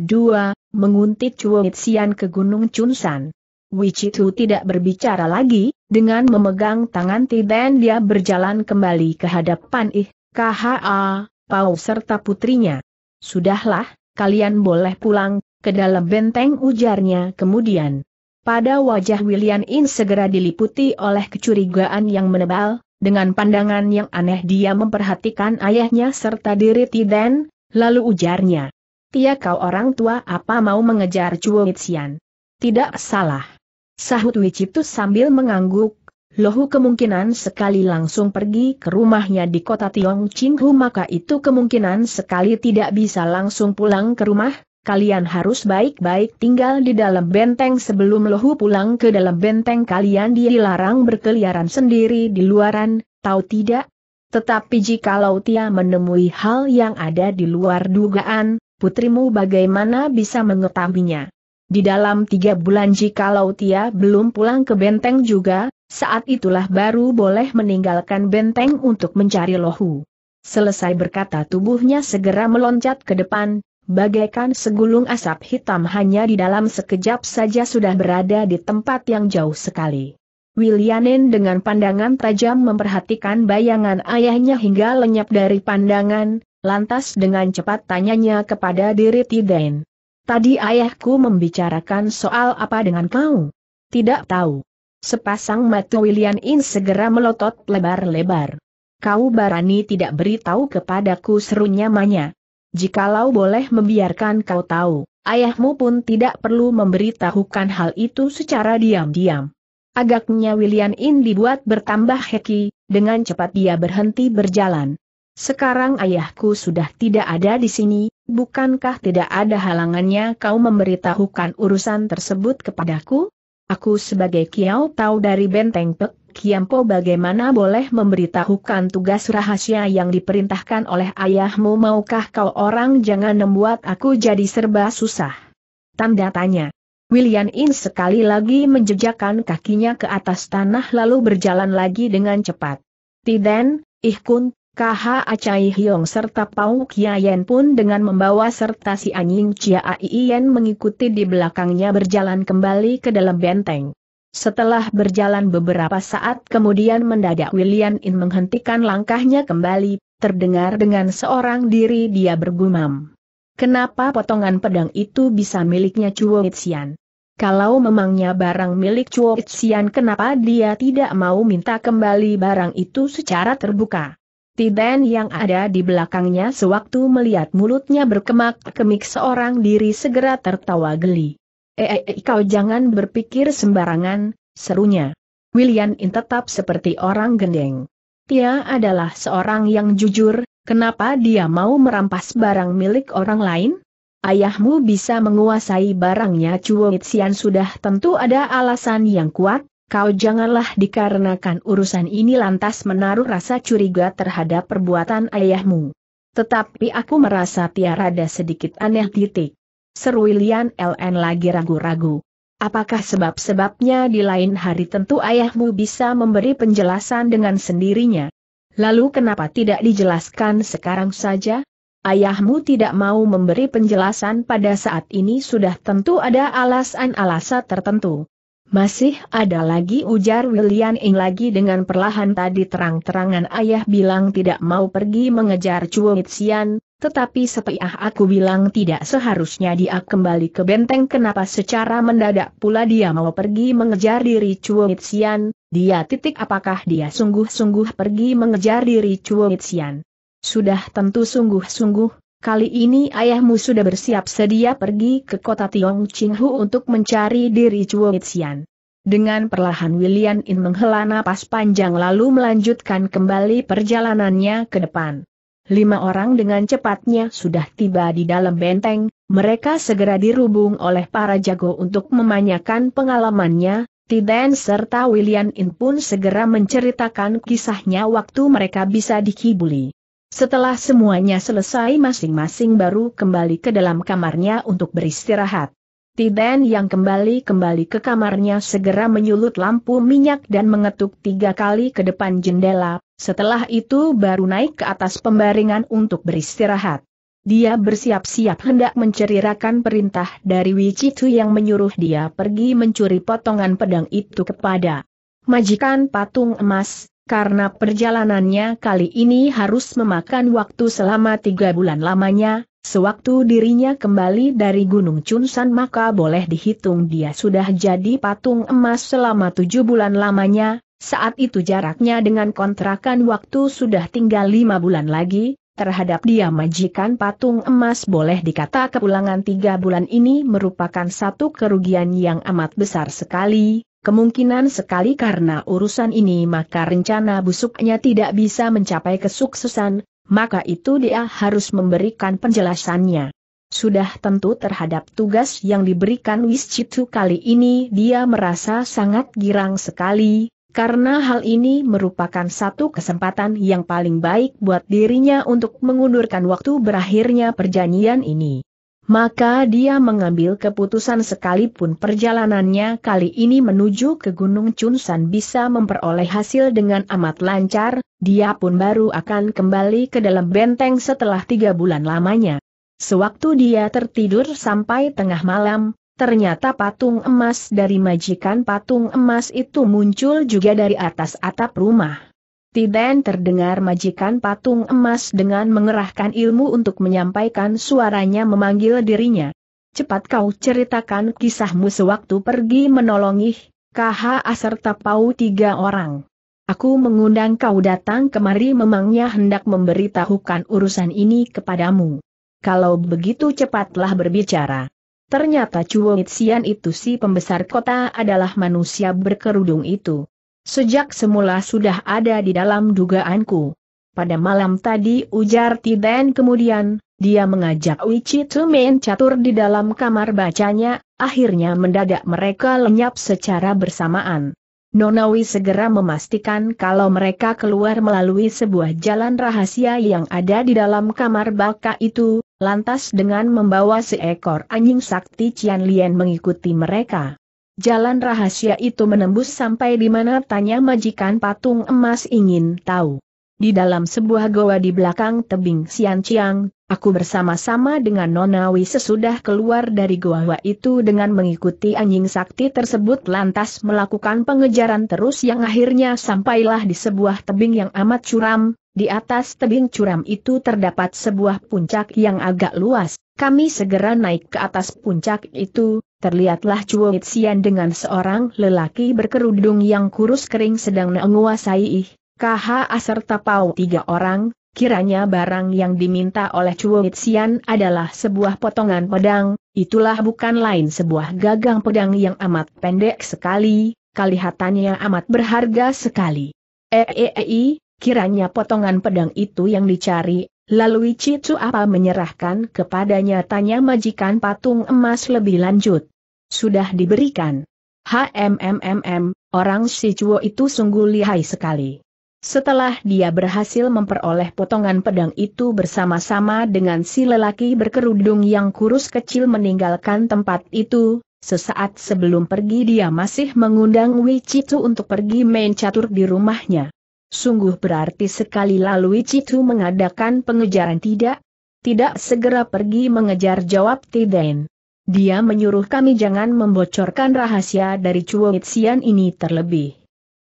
Speaker 1: Menguntit Cuit Sian ke Gunung Chunsan. Wichitu tidak berbicara lagi, dengan memegang tangan Tiden dia berjalan kembali ke hadapan Ih, KHA, Pau serta putrinya. Sudahlah, kalian boleh pulang, ke dalam benteng ujarnya kemudian. Pada wajah William In segera diliputi oleh kecurigaan yang menebal, dengan pandangan yang aneh dia memperhatikan ayahnya serta diri Tiden, lalu ujarnya. Tia kau orang tua apa mau mengejar Chuo Xian? Tidak salah. Sahut Wicitus sambil mengangguk, Lohu kemungkinan sekali langsung pergi ke rumahnya di kota Tiong Tiongqinghu maka itu kemungkinan sekali tidak bisa langsung pulang ke rumah, kalian harus baik-baik tinggal di dalam benteng sebelum lohu pulang ke dalam benteng kalian dilarang berkeliaran sendiri di luaran, tahu tidak? Tetapi jikalau dia menemui hal yang ada di luar dugaan, putrimu bagaimana bisa mengetahuinya? Di dalam tiga bulan jikalau Tia belum pulang ke benteng juga, saat itulah baru boleh meninggalkan benteng untuk mencari lohu. Selesai berkata tubuhnya segera meloncat ke depan, Bagaikan segulung asap hitam hanya di dalam sekejap saja sudah berada di tempat yang jauh sekali. Willianin dengan pandangan tajam memperhatikan bayangan ayahnya hingga lenyap dari pandangan, lantas dengan cepat tanyanya kepada diri Tiden. Tadi ayahku membicarakan soal apa dengan kau? Tidak tahu. Sepasang mata William In segera melotot lebar-lebar. Kau barani tidak beritahu kepadaku serunya Manya. Jikalau boleh membiarkan kau tahu, ayahmu pun tidak perlu memberitahukan hal itu secara diam-diam. Agaknya William In dibuat bertambah heki, dengan cepat dia berhenti berjalan. Sekarang ayahku sudah tidak ada di sini, bukankah tidak ada halangannya kau memberitahukan urusan tersebut kepadaku? Aku sebagai kiau tahu dari benteng pek, Kiampo bagaimana boleh memberitahukan tugas rahasia yang diperintahkan oleh ayahmu maukah kau orang jangan membuat aku jadi serba susah? Tanda tanya. William In sekali lagi menjejakkan kakinya ke atas tanah lalu berjalan lagi dengan cepat. Tiden, Ihkun, Kaha Acai Hyong serta Pau Kia Yen pun dengan membawa serta si anjing Chia Ien mengikuti di belakangnya berjalan kembali ke dalam benteng. Setelah berjalan beberapa saat kemudian mendadak William In menghentikan langkahnya kembali, terdengar dengan seorang diri dia bergumam. Kenapa potongan pedang itu bisa miliknya Chuo Itzian? Kalau memangnya barang milik Chuo Itzian kenapa dia tidak mau minta kembali barang itu secara terbuka? Tiden yang ada di belakangnya sewaktu melihat mulutnya berkemak-kemik seorang diri segera tertawa geli. Eh, eh, eh, kau jangan berpikir sembarangan, serunya. William In tetap seperti orang gendeng. Dia adalah seorang yang jujur, kenapa dia mau merampas barang milik orang lain? Ayahmu bisa menguasai barangnya Chuo Xian sudah tentu ada alasan yang kuat, kau janganlah dikarenakan urusan ini lantas menaruh rasa curiga terhadap perbuatan ayahmu. Tetapi aku merasa tiarada sedikit aneh titik. Seru William LN lagi ragu-ragu. Apakah sebab-sebabnya di lain hari tentu ayahmu bisa memberi penjelasan dengan sendirinya? Lalu kenapa tidak dijelaskan sekarang saja? Ayahmu tidak mau memberi penjelasan pada saat ini sudah tentu ada alasan-alasan tertentu. Masih ada lagi ujar William Ing lagi dengan perlahan tadi terang-terangan ayah bilang tidak mau pergi mengejar Chuo Xian, tetapi sepiah aku bilang tidak seharusnya dia kembali ke benteng kenapa secara mendadak pula dia mau pergi mengejar diri Chuo Xian, dia titik apakah dia sungguh-sungguh pergi mengejar diri Chuo Xian. Sudah tentu sungguh-sungguh, Kali ini ayahmu sudah bersiap sedia pergi ke kota Tiong Hu untuk mencari diri Chuo Xian. Dengan perlahan William In menghela napas panjang lalu melanjutkan kembali perjalanannya ke depan. Lima orang dengan cepatnya sudah tiba di dalam benteng, mereka segera dirubung oleh para jago untuk memanyakan pengalamannya, Tiden serta William In pun segera menceritakan kisahnya waktu mereka bisa dikibuli. Setelah semuanya selesai masing-masing baru kembali ke dalam kamarnya untuk beristirahat. Tiden yang kembali-kembali ke kamarnya segera menyulut lampu minyak dan mengetuk tiga kali ke depan jendela, setelah itu baru naik ke atas pembaringan untuk beristirahat. Dia bersiap-siap hendak mencerirakan perintah dari Wicitu yang menyuruh dia pergi mencuri potongan pedang itu kepada majikan patung emas, karena perjalanannya kali ini harus memakan waktu selama tiga bulan lamanya, sewaktu dirinya kembali dari Gunung Chunsan maka boleh dihitung dia sudah jadi patung emas selama tujuh bulan lamanya, saat itu jaraknya dengan kontrakan waktu sudah tinggal lima bulan lagi, terhadap dia majikan patung emas boleh dikata kepulangan tiga bulan ini merupakan satu kerugian yang amat besar sekali, Kemungkinan sekali karena urusan ini maka rencana busuknya tidak bisa mencapai kesuksesan, maka itu dia harus memberikan penjelasannya. Sudah tentu terhadap tugas yang diberikan Wiscitu kali ini dia merasa sangat girang sekali, karena hal ini merupakan satu kesempatan yang paling baik buat dirinya untuk mengundurkan waktu berakhirnya perjanjian ini. Maka dia mengambil keputusan sekalipun perjalanannya kali ini menuju ke Gunung Chunsan bisa memperoleh hasil dengan amat lancar, dia pun baru akan kembali ke dalam benteng setelah tiga bulan lamanya. Sewaktu dia tertidur sampai tengah malam, ternyata patung emas dari majikan patung emas itu muncul juga dari atas atap rumah. Tiden terdengar majikan patung emas dengan mengerahkan ilmu untuk menyampaikan suaranya memanggil dirinya. Cepat kau ceritakan kisahmu sewaktu pergi menolongi KHA serta Pau tiga orang. Aku mengundang kau datang kemari memangnya hendak memberitahukan urusan ini kepadamu. Kalau begitu cepatlah berbicara. Ternyata Chuo Sian itu si pembesar kota adalah manusia berkerudung itu. Sejak semula sudah ada di dalam dugaanku. Pada malam tadi ujar Tiden kemudian, dia mengajak Wichi main catur di dalam kamar bacanya, akhirnya mendadak mereka lenyap secara bersamaan. Nonawi segera memastikan kalau mereka keluar melalui sebuah jalan rahasia yang ada di dalam kamar baka itu, lantas dengan membawa seekor anjing sakti Cian Lian mengikuti mereka. Jalan rahasia itu menembus sampai di mana tanya majikan patung emas ingin tahu. Di dalam sebuah goa di belakang tebing Sianciang, aku bersama-sama dengan Nonawi sesudah keluar dari goa itu dengan mengikuti anjing sakti tersebut lantas melakukan pengejaran terus yang akhirnya sampailah di sebuah tebing yang amat curam, di atas tebing curam itu terdapat sebuah puncak yang agak luas. Kami segera naik ke atas puncak itu, terlihatlah Chuo Xian dengan seorang lelaki berkerudung yang kurus kering sedang menguasai ih, KHA serta Pau tiga orang, kiranya barang yang diminta oleh Chuo Xian adalah sebuah potongan pedang, itulah bukan lain sebuah gagang pedang yang amat pendek sekali, kelihatannya amat berharga sekali. Eei, -e -e kiranya potongan pedang itu yang dicari Lalu Ichi apa menyerahkan kepadanya tanya majikan patung emas lebih lanjut. Sudah diberikan. Hmmm, orang si cuo itu sungguh lihai sekali. Setelah dia berhasil memperoleh potongan pedang itu bersama-sama dengan si lelaki berkerudung yang kurus kecil meninggalkan tempat itu, sesaat sebelum pergi dia masih mengundang Wei Chitu untuk pergi main catur di rumahnya. Sungguh berarti sekali lalu Wei Chitu mengadakan pengejaran tidak? Tidak segera pergi mengejar jawab Tiden. Dia menyuruh kami jangan membocorkan rahasia dari Chuo Xian ini terlebih.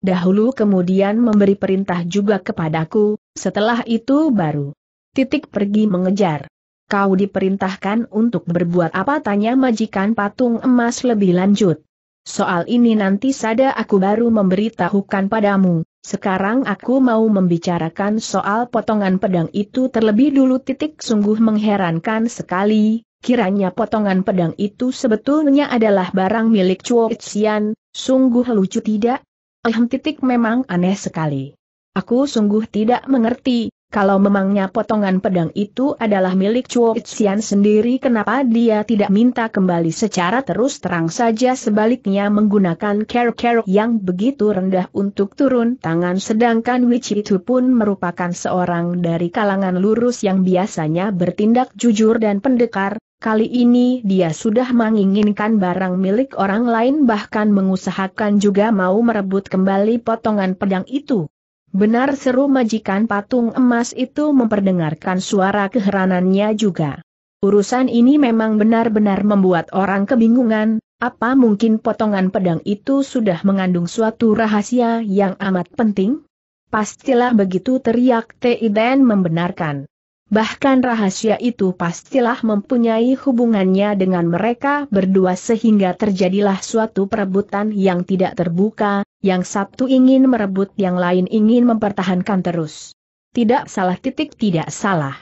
Speaker 1: Dahulu kemudian memberi perintah juga kepadaku, setelah itu baru. Titik pergi mengejar. Kau diperintahkan untuk berbuat apa tanya majikan patung emas lebih lanjut. Soal ini nanti sada aku baru memberitahukan padamu, sekarang aku mau membicarakan soal potongan pedang itu terlebih dulu titik sungguh mengherankan sekali, Kiranya potongan pedang itu sebetulnya adalah barang milik Chuo Xian, sungguh lucu tidak? Ehm titik memang aneh sekali. Aku sungguh tidak mengerti, kalau memangnya potongan pedang itu adalah milik Chuo Xian sendiri kenapa dia tidak minta kembali secara terus terang saja sebaliknya menggunakan care-care yang begitu rendah untuk turun tangan sedangkan Wich itu pun merupakan seorang dari kalangan lurus yang biasanya bertindak jujur dan pendekar, Kali ini dia sudah menginginkan barang milik orang lain bahkan mengusahakan juga mau merebut kembali potongan pedang itu. Benar seru majikan patung emas itu memperdengarkan suara keheranannya juga. Urusan ini memang benar-benar membuat orang kebingungan, apa mungkin potongan pedang itu sudah mengandung suatu rahasia yang amat penting? Pastilah begitu teriak dan membenarkan bahkan rahasia itu pastilah mempunyai hubungannya dengan mereka berdua sehingga terjadilah suatu perebutan yang tidak terbuka, yang satu ingin merebut yang lain ingin mempertahankan terus. Tidak salah titik tidak salah.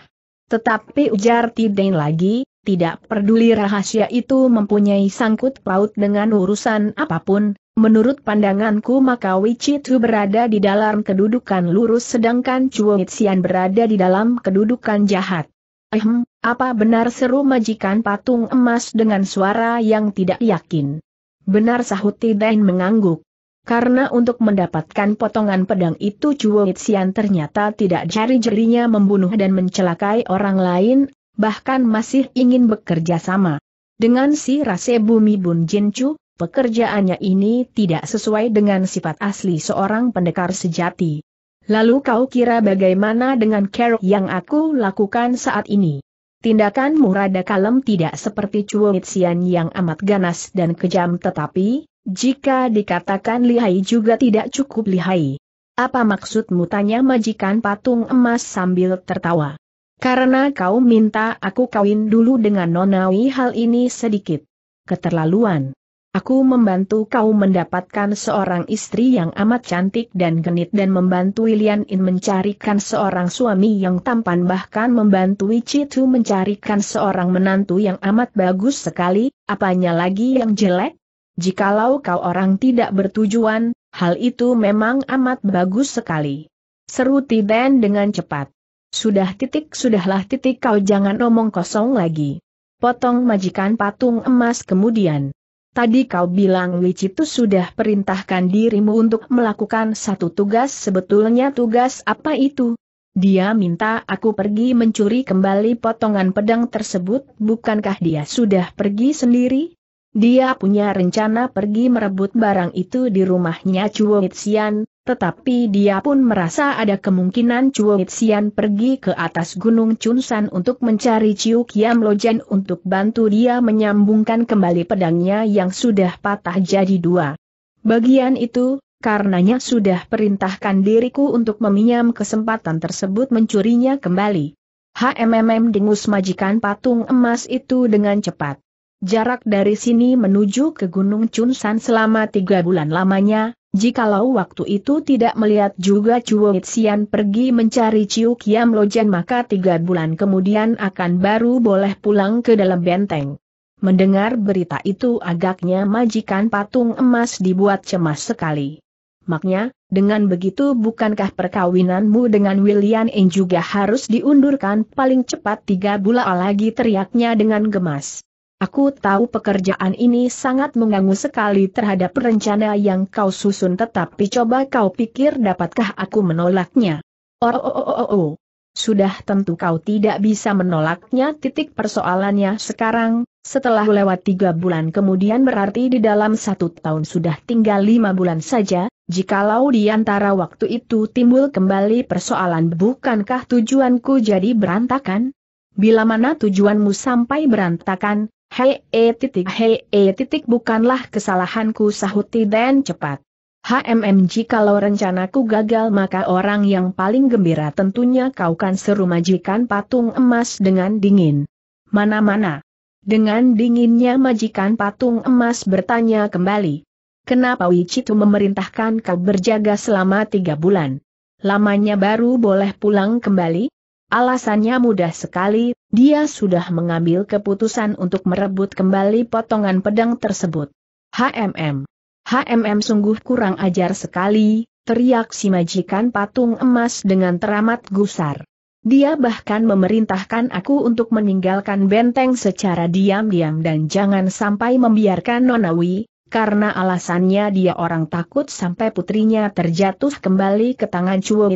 Speaker 1: Tetapi ujar Tideng lagi, tidak peduli rahasia itu mempunyai sangkut paut dengan urusan apapun, Menurut pandanganku maka Tu berada di dalam kedudukan lurus sedangkan Xian berada di dalam kedudukan jahat. Ehem, apa benar seru majikan patung emas dengan suara yang tidak yakin? Benar sahut Tidain mengangguk. Karena untuk mendapatkan potongan pedang itu Xian ternyata tidak jari-jarinya membunuh dan mencelakai orang lain, bahkan masih ingin bekerja sama. Dengan si Rase Bumi Bun Jin Chu, pekerjaannya ini tidak sesuai dengan sifat asli seorang pendekar sejati. Lalu kau kira bagaimana dengan care yang aku lakukan saat ini? Tindakanmu rada kalem tidak seperti cuomitian yang amat ganas dan kejam tetapi, jika dikatakan lihai juga tidak cukup lihai. Apa maksudmu tanya majikan patung emas sambil tertawa? Karena kau minta aku kawin dulu dengan Nonawi hal ini sedikit keterlaluan. Aku membantu kau mendapatkan seorang istri yang amat cantik dan genit dan membantu William In mencarikan seorang suami yang tampan bahkan membantu Citu mencarikan seorang menantu yang amat bagus sekali, apanya lagi yang jelek? Jikalau kau orang tidak bertujuan, hal itu memang amat bagus sekali. Seru Tiden dengan cepat. Sudah titik sudahlah titik kau jangan omong kosong lagi. Potong majikan patung emas kemudian. Tadi kau bilang itu sudah perintahkan dirimu untuk melakukan satu tugas sebetulnya tugas apa itu? Dia minta aku pergi mencuri kembali potongan pedang tersebut, bukankah dia sudah pergi sendiri? Dia punya rencana pergi merebut barang itu di rumahnya Chuo Mitsian, tetapi dia pun merasa ada kemungkinan Chuo Xian pergi ke atas Gunung Chunsan untuk mencari Chiu Kiam Lojen untuk bantu dia menyambungkan kembali pedangnya yang sudah patah jadi dua. Bagian itu, karenanya sudah perintahkan diriku untuk meminjam kesempatan tersebut mencurinya kembali. HMMM dengus majikan patung emas itu dengan cepat. Jarak dari sini menuju ke Gunung Chunsan selama tiga bulan lamanya, Jikalau waktu itu tidak melihat juga Chuo Xian pergi mencari Chiu Kiam Lojan maka tiga bulan kemudian akan baru boleh pulang ke dalam benteng. Mendengar berita itu agaknya majikan patung emas dibuat cemas sekali. Maknya, dengan begitu bukankah perkawinanmu dengan William N juga harus diundurkan paling cepat tiga bulan lagi teriaknya dengan gemas. Aku tahu pekerjaan ini sangat mengganggu sekali terhadap rencana yang kau susun tetapi coba kau pikir dapatkah aku menolaknya. Oh, oh, oh, oh, oh. Sudah tentu kau tidak bisa menolaknya titik persoalannya sekarang, setelah lewat tiga bulan kemudian berarti di dalam satu tahun sudah tinggal lima bulan saja, jikalau di antara waktu itu timbul kembali persoalan bukankah tujuanku jadi berantakan? Bila mana tujuanmu sampai berantakan, Hei e titik hei e titik bukanlah kesalahanku sahuti dan cepat. HMM kalau rencanaku gagal maka orang yang paling gembira tentunya kau kan seru majikan patung emas dengan dingin. Mana-mana. Dengan dinginnya majikan patung emas bertanya kembali. Kenapa Wichitu memerintahkan kau berjaga selama tiga bulan? Lamanya baru boleh pulang kembali? Alasannya mudah sekali, dia sudah mengambil keputusan untuk merebut kembali potongan pedang tersebut. HMM. HMM sungguh kurang ajar sekali, teriak si majikan patung emas dengan teramat gusar. Dia bahkan memerintahkan aku untuk meninggalkan benteng secara diam-diam dan jangan sampai membiarkan Nonawi, karena alasannya dia orang takut sampai putrinya terjatuh kembali ke tangan Chuo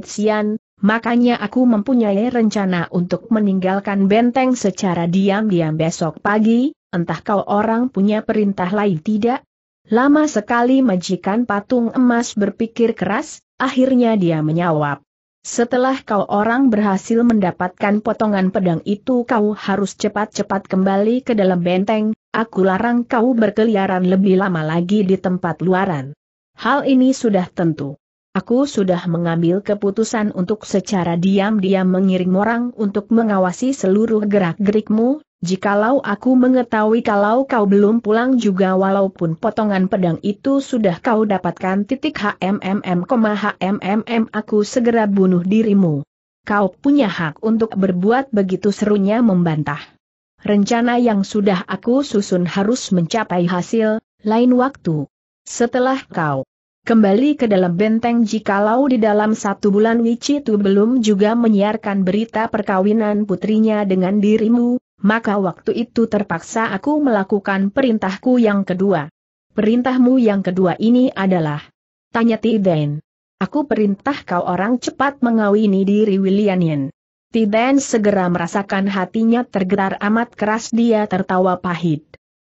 Speaker 1: Makanya aku mempunyai rencana untuk meninggalkan benteng secara diam-diam besok pagi, entah kau orang punya perintah lain tidak? Lama sekali majikan patung emas berpikir keras, akhirnya dia menyawab. Setelah kau orang berhasil mendapatkan potongan pedang itu kau harus cepat-cepat kembali ke dalam benteng, aku larang kau berkeliaran lebih lama lagi di tempat luaran. Hal ini sudah tentu. Aku sudah mengambil keputusan untuk secara diam-diam mengirim orang untuk mengawasi seluruh gerak-gerikmu, jikalau aku mengetahui kalau kau belum pulang juga walaupun potongan pedang itu sudah kau dapatkan titik HMMM, HMMM aku segera bunuh dirimu. Kau punya hak untuk berbuat begitu serunya membantah. Rencana yang sudah aku susun harus mencapai hasil, lain waktu. Setelah kau kembali ke dalam benteng jikalau di dalam satu bulan itu belum juga menyiarkan berita perkawinan putrinya dengan dirimu, maka waktu itu terpaksa aku melakukan perintahku yang kedua. Perintahmu yang kedua ini adalah, tanya Tiden. Aku perintah kau orang cepat mengawini diri Willianian. Tiden segera merasakan hatinya tergerar amat keras dia tertawa pahit.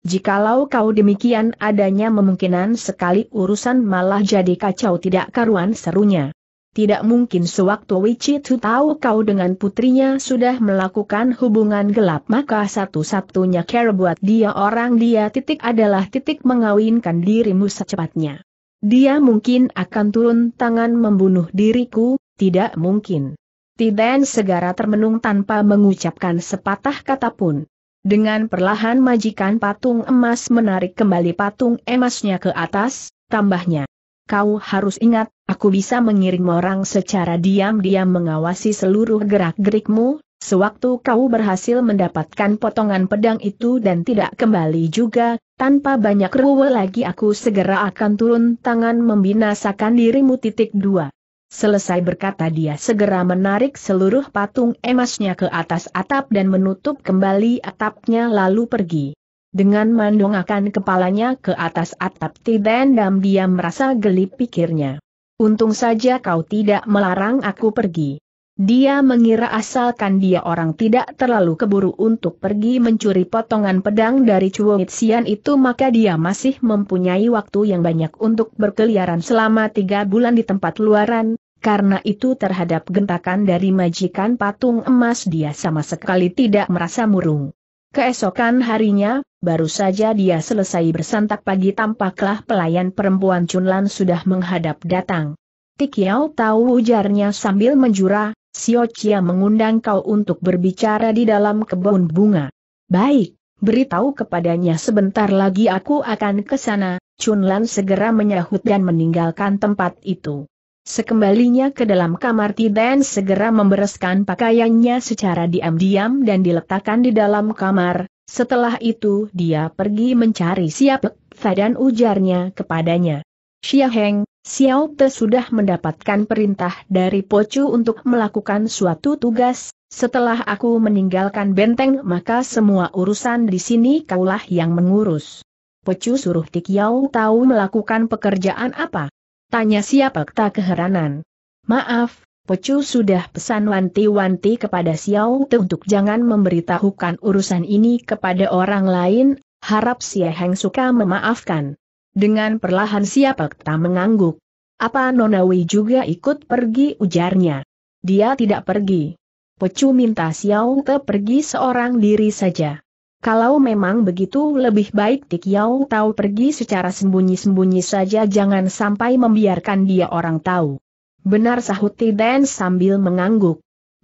Speaker 1: Jikalau kau demikian adanya memungkinan sekali urusan malah jadi kacau tidak karuan serunya. Tidak mungkin sewaktu Wicitu tahu kau dengan putrinya sudah melakukan hubungan gelap maka satu-satunya care buat dia orang dia titik adalah titik mengawinkan dirimu secepatnya. Dia mungkin akan turun tangan membunuh diriku, tidak mungkin. Tiden segera termenung tanpa mengucapkan sepatah kata pun. Dengan perlahan majikan patung emas menarik kembali patung emasnya ke atas, tambahnya. Kau harus ingat, aku bisa mengirim orang secara diam-diam mengawasi seluruh gerak-gerikmu, sewaktu kau berhasil mendapatkan potongan pedang itu dan tidak kembali juga, tanpa banyak ruwe lagi aku segera akan turun tangan membinasakan dirimu titik dua. Selesai berkata dia segera menarik seluruh patung emasnya ke atas atap dan menutup kembali atapnya lalu pergi. Dengan mendongakkan kepalanya ke atas atap tidendam dia merasa geli pikirnya. Untung saja kau tidak melarang aku pergi. Dia mengira asalkan dia orang tidak terlalu keburu untuk pergi mencuri potongan pedang dari Chuoitsian itu maka dia masih mempunyai waktu yang banyak untuk berkeliaran selama tiga bulan di tempat luaran, karena itu terhadap gentakan dari majikan patung emas dia sama sekali tidak merasa murung. Keesokan harinya, baru saja dia selesai bersantap pagi tampaklah pelayan perempuan Chunlan sudah menghadap datang. Tikiao tahu ujarnya sambil menjura, Sio Chia mengundang kau untuk berbicara di dalam kebun bunga. Baik, beritahu kepadanya sebentar lagi aku akan ke sana, Chunlan segera menyahut dan meninggalkan tempat itu. Sekembalinya ke dalam kamar Tiden segera membereskan pakaiannya secara diam-diam dan diletakkan di dalam kamar, setelah itu dia pergi mencari Siap Fa dan ujarnya kepadanya. Xia Heng, Xiao Te sudah mendapatkan perintah dari Pocu untuk melakukan suatu tugas, setelah aku meninggalkan benteng maka semua urusan di sini kaulah yang mengurus. Pocu suruh Tikiao tahu melakukan pekerjaan apa. Tanya siapa tak keheranan. Maaf, Pecu sudah pesan wanti-wanti kepada Xiao Te untuk jangan memberitahukan urusan ini kepada orang lain, harap si Heng suka memaafkan. Dengan perlahan siapa tak mengangguk. Apa Nonawi juga ikut pergi ujarnya. Dia tidak pergi. Pecu minta Xiao Te pergi seorang diri saja. Kalau memang begitu lebih baik Tik Yau tahu pergi secara sembunyi-sembunyi saja jangan sampai membiarkan dia orang tahu. Benar sahut Tiden sambil mengangguk.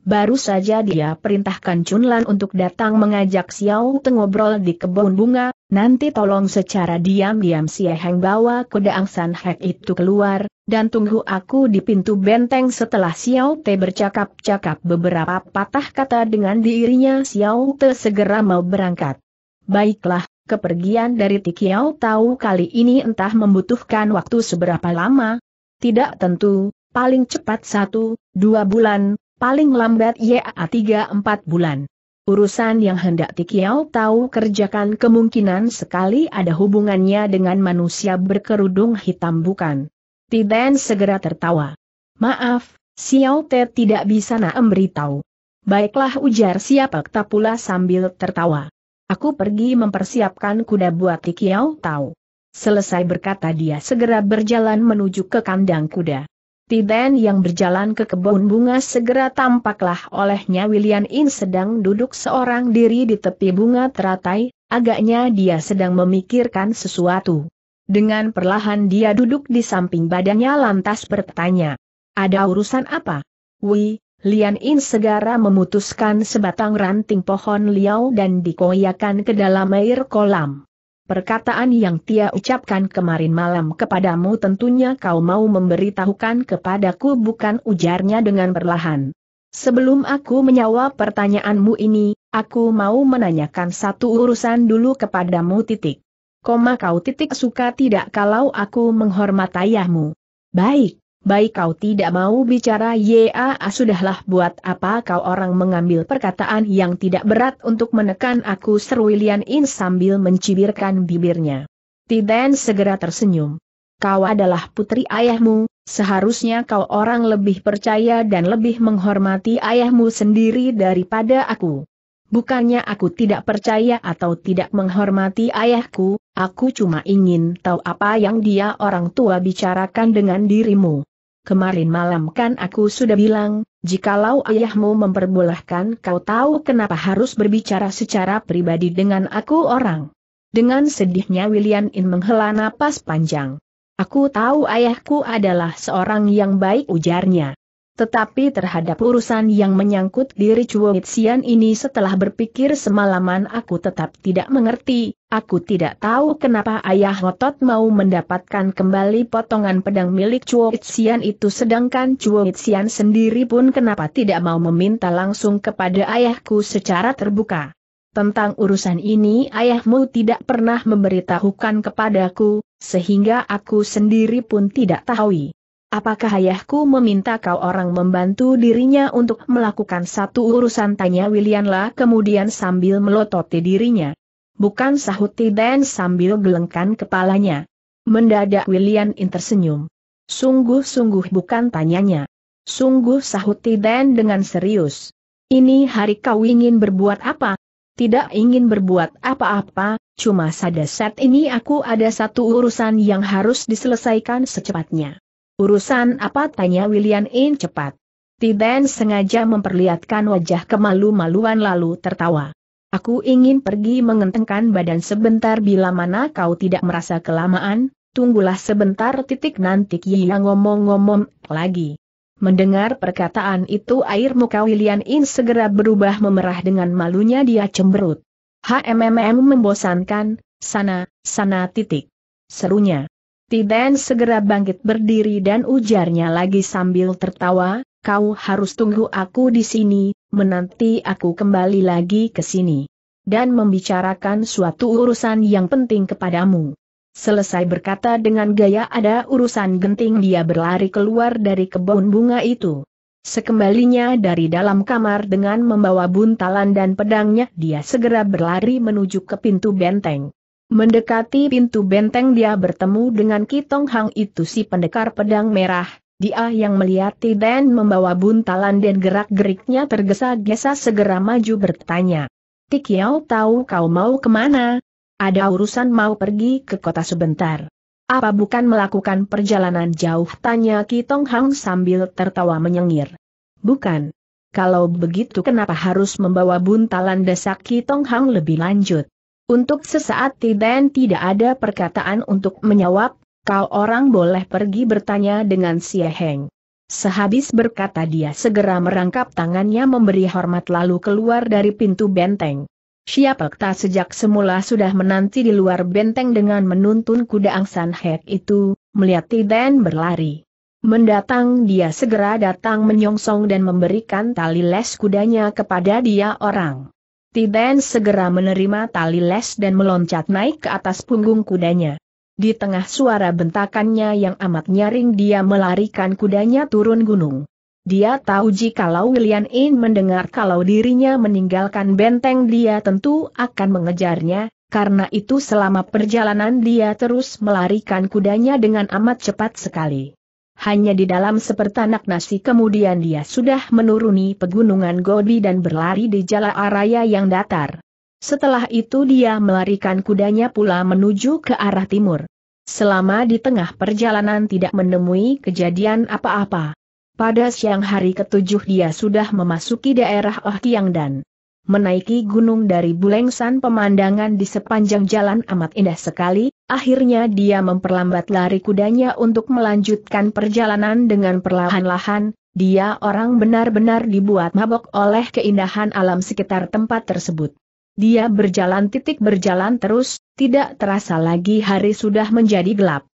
Speaker 1: Baru saja dia perintahkan Chunlan untuk datang mengajak Xiao Teng ngobrol di kebun bunga, nanti tolong secara diam-diam si Heng bawa kuda angsan Hek itu keluar, dan tunggu aku di pintu benteng setelah Xiao Te bercakap-cakap beberapa patah kata dengan dirinya Xiao Te segera mau berangkat. Baiklah, kepergian dari Tikiao tahu kali ini entah membutuhkan waktu seberapa lama. Tidak tentu, paling cepat satu, dua bulan, paling lambat ya tiga empat bulan. Urusan yang hendak Tikiau tahu kerjakan kemungkinan sekali ada hubungannya dengan manusia berkerudung hitam bukan? Tiden segera tertawa. Maaf, Xiao Te tidak bisa nak memberitahu. Baiklah ujar siapa pula sambil tertawa. Aku pergi mempersiapkan kuda buat Tikiau tahu. Selesai berkata dia segera berjalan menuju ke kandang kuda. Tiden yang berjalan ke kebun bunga segera tampaklah olehnya William In sedang duduk seorang diri di tepi bunga teratai, agaknya dia sedang memikirkan sesuatu. Dengan perlahan dia duduk di samping badannya lantas bertanya. Ada urusan apa? Wi, Lian In segera memutuskan sebatang ranting pohon liau dan dikoyakan ke dalam air kolam. Perkataan yang Tia ucapkan kemarin malam kepadamu tentunya kau mau memberitahukan kepadaku bukan ujarnya dengan perlahan. Sebelum aku menjawab pertanyaanmu ini, aku mau menanyakan satu urusan dulu kepadamu titik. Koma kau titik suka tidak kalau aku menghormat ayahmu. Baik baik kau tidak mau bicara ya sudahlah buat apa kau orang mengambil perkataan yang tidak berat untuk menekan aku seru Lian In sambil mencibirkan bibirnya. Tiden segera tersenyum. Kau adalah putri ayahmu, seharusnya kau orang lebih percaya dan lebih menghormati ayahmu sendiri daripada aku. Bukannya aku tidak percaya atau tidak menghormati ayahku, aku cuma ingin tahu apa yang dia orang tua bicarakan dengan dirimu. Kemarin malam kan aku sudah bilang, jikalau ayahmu memperbolehkan kau tahu kenapa harus berbicara secara pribadi dengan aku orang. Dengan sedihnya William In menghela napas panjang. Aku tahu ayahku adalah seorang yang baik ujarnya. Tetapi terhadap urusan yang menyangkut diri Chuo Xian ini setelah berpikir semalaman aku tetap tidak mengerti, aku tidak tahu kenapa ayah Hotot mau mendapatkan kembali potongan pedang milik Chuo Xian itu sedangkan Chuo Xian sendiri pun kenapa tidak mau meminta langsung kepada ayahku secara terbuka. Tentang urusan ini ayahmu tidak pernah memberitahukan kepadaku, sehingga aku sendiri pun tidak tahu. Apakah ayahku meminta kau orang membantu dirinya untuk melakukan satu urusan tanya Williamlah kemudian sambil melototi dirinya. Bukan sahuti dan sambil gelengkan kepalanya. Mendadak William tersenyum. Sungguh-sungguh bukan tanyanya. Sungguh sahuti dan dengan serius. Ini hari kau ingin berbuat apa? Tidak ingin berbuat apa-apa, cuma saja saat ini aku ada satu urusan yang harus diselesaikan secepatnya. Urusan apa tanya William In cepat. Tiden sengaja memperlihatkan wajah kemalu-maluan lalu tertawa. Aku ingin pergi mengentengkan badan sebentar bila mana kau tidak merasa kelamaan, tunggulah sebentar titik nanti Kia ngomong-ngomong lagi. Mendengar perkataan itu air muka William In segera berubah memerah dengan malunya dia cemberut. HMMM membosankan, sana, sana titik. Serunya. Tiben segera bangkit berdiri dan ujarnya lagi sambil tertawa, kau harus tunggu aku di sini, menanti aku kembali lagi ke sini. Dan membicarakan suatu urusan yang penting kepadamu. Selesai berkata dengan gaya ada urusan genting dia berlari keluar dari kebun bunga itu. Sekembalinya dari dalam kamar dengan membawa buntalan dan pedangnya dia segera berlari menuju ke pintu benteng. Mendekati pintu benteng dia bertemu dengan Kitong Hang itu si pendekar pedang merah, dia yang melihat dan membawa buntalan dan gerak-geriknya tergesa-gesa segera maju bertanya. Tikiao tahu kau mau kemana? Ada urusan mau pergi ke kota sebentar. Apa bukan melakukan perjalanan jauh? Tanya Kitong Hang sambil tertawa menyengir. Bukan. Kalau begitu kenapa harus membawa buntalan desak Kitong Hang lebih lanjut? Untuk sesaat Tiden tidak ada perkataan untuk menjawab, kau orang boleh pergi bertanya dengan Xie Heng. Sehabis berkata dia segera merangkap tangannya memberi hormat lalu keluar dari pintu benteng. Siapek tak sejak semula sudah menanti di luar benteng dengan menuntun kuda angsan hek itu, melihat Tiden berlari. Mendatang dia segera datang menyongsong dan memberikan tali les kudanya kepada dia orang. Tiben segera menerima tali les dan meloncat naik ke atas punggung kudanya. Di tengah suara bentakannya yang amat nyaring dia melarikan kudanya turun gunung. Dia tahu jikalau William In mendengar kalau dirinya meninggalkan benteng dia tentu akan mengejarnya, karena itu selama perjalanan dia terus melarikan kudanya dengan amat cepat sekali hanya di dalam sepertanak nasi kemudian dia sudah menuruni pegunungan gobi dan berlari di jalan araya yang datar. Setelah itu dia melarikan kudanya pula menuju ke arah timur. Selama di tengah perjalanan tidak menemui kejadian apa-apa. Pada siang hari ketujuh dia sudah memasuki daerah Oh Kiang Dan. Menaiki gunung dari Bulengsan pemandangan di sepanjang jalan amat indah sekali, Akhirnya dia memperlambat lari kudanya untuk melanjutkan perjalanan dengan perlahan-lahan, dia orang benar-benar dibuat mabok oleh keindahan alam sekitar tempat tersebut. Dia berjalan titik berjalan terus, tidak terasa lagi hari sudah menjadi gelap.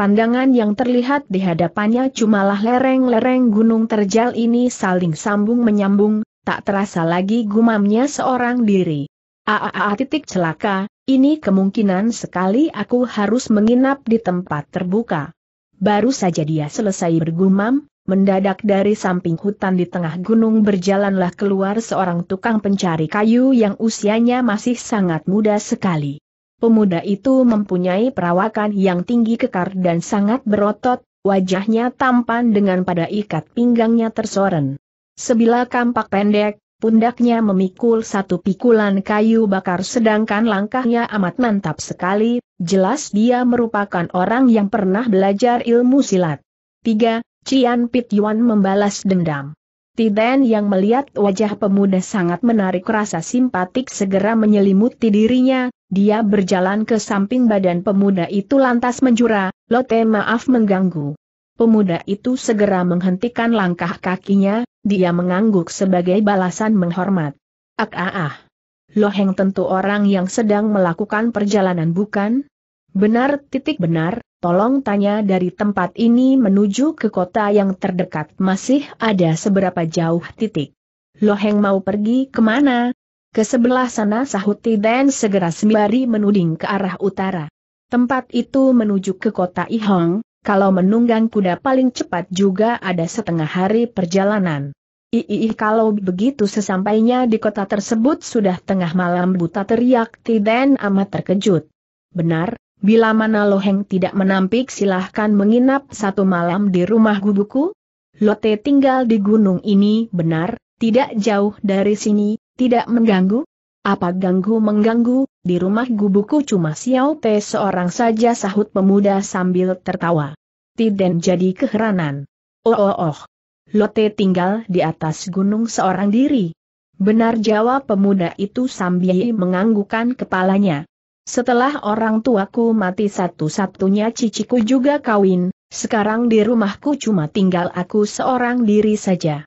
Speaker 1: Pandangan yang terlihat di hadapannya cumalah lereng-lereng gunung terjal ini saling sambung menyambung, tak terasa lagi gumamnya seorang diri. Aa titik celaka, ini kemungkinan sekali aku harus menginap di tempat terbuka. Baru saja dia selesai bergumam, mendadak dari samping hutan di tengah gunung berjalanlah keluar seorang tukang pencari kayu yang usianya masih sangat muda sekali. Pemuda itu mempunyai perawakan yang tinggi kekar dan sangat berotot, wajahnya tampan dengan pada ikat pinggangnya tersoren. Sebilah kampak pendek, pundaknya memikul satu pikulan kayu bakar sedangkan langkahnya amat mantap sekali, jelas dia merupakan orang yang pernah belajar ilmu silat. 3. Cian Pit Yuan membalas dendam. Tiden yang melihat wajah pemuda sangat menarik rasa simpatik segera menyelimuti dirinya, dia berjalan ke samping badan pemuda itu lantas menjura, Lote maaf mengganggu. Pemuda itu segera menghentikan langkah kakinya, dia mengangguk sebagai balasan menghormat. Ak ah ah. Loheng tentu orang yang sedang melakukan perjalanan bukan? Benar titik benar, tolong tanya dari tempat ini menuju ke kota yang terdekat masih ada seberapa jauh titik. Loheng mau pergi kemana? Ke sebelah sana sahuti dan segera sembari menuding ke arah utara. Tempat itu menuju ke kota Ihong, kalau menunggang kuda paling cepat juga ada setengah hari perjalanan. Iih kalau begitu sesampainya di kota tersebut sudah tengah malam buta teriak Tiden amat terkejut. Benar, bila mana Loheng tidak menampik silahkan menginap satu malam di rumah gubuku. Lote tinggal di gunung ini benar, tidak jauh dari sini, tidak mengganggu? Apa ganggu mengganggu, di rumah gubuku cuma Xiao Pe seorang saja sahut pemuda sambil tertawa. Tiden jadi keheranan. Oh oh oh. Lote tinggal di atas gunung seorang diri. Benar jawab pemuda itu sambil menganggukan kepalanya. Setelah orang tuaku mati satu-satunya ciciku juga kawin, sekarang di rumahku cuma tinggal aku seorang diri saja.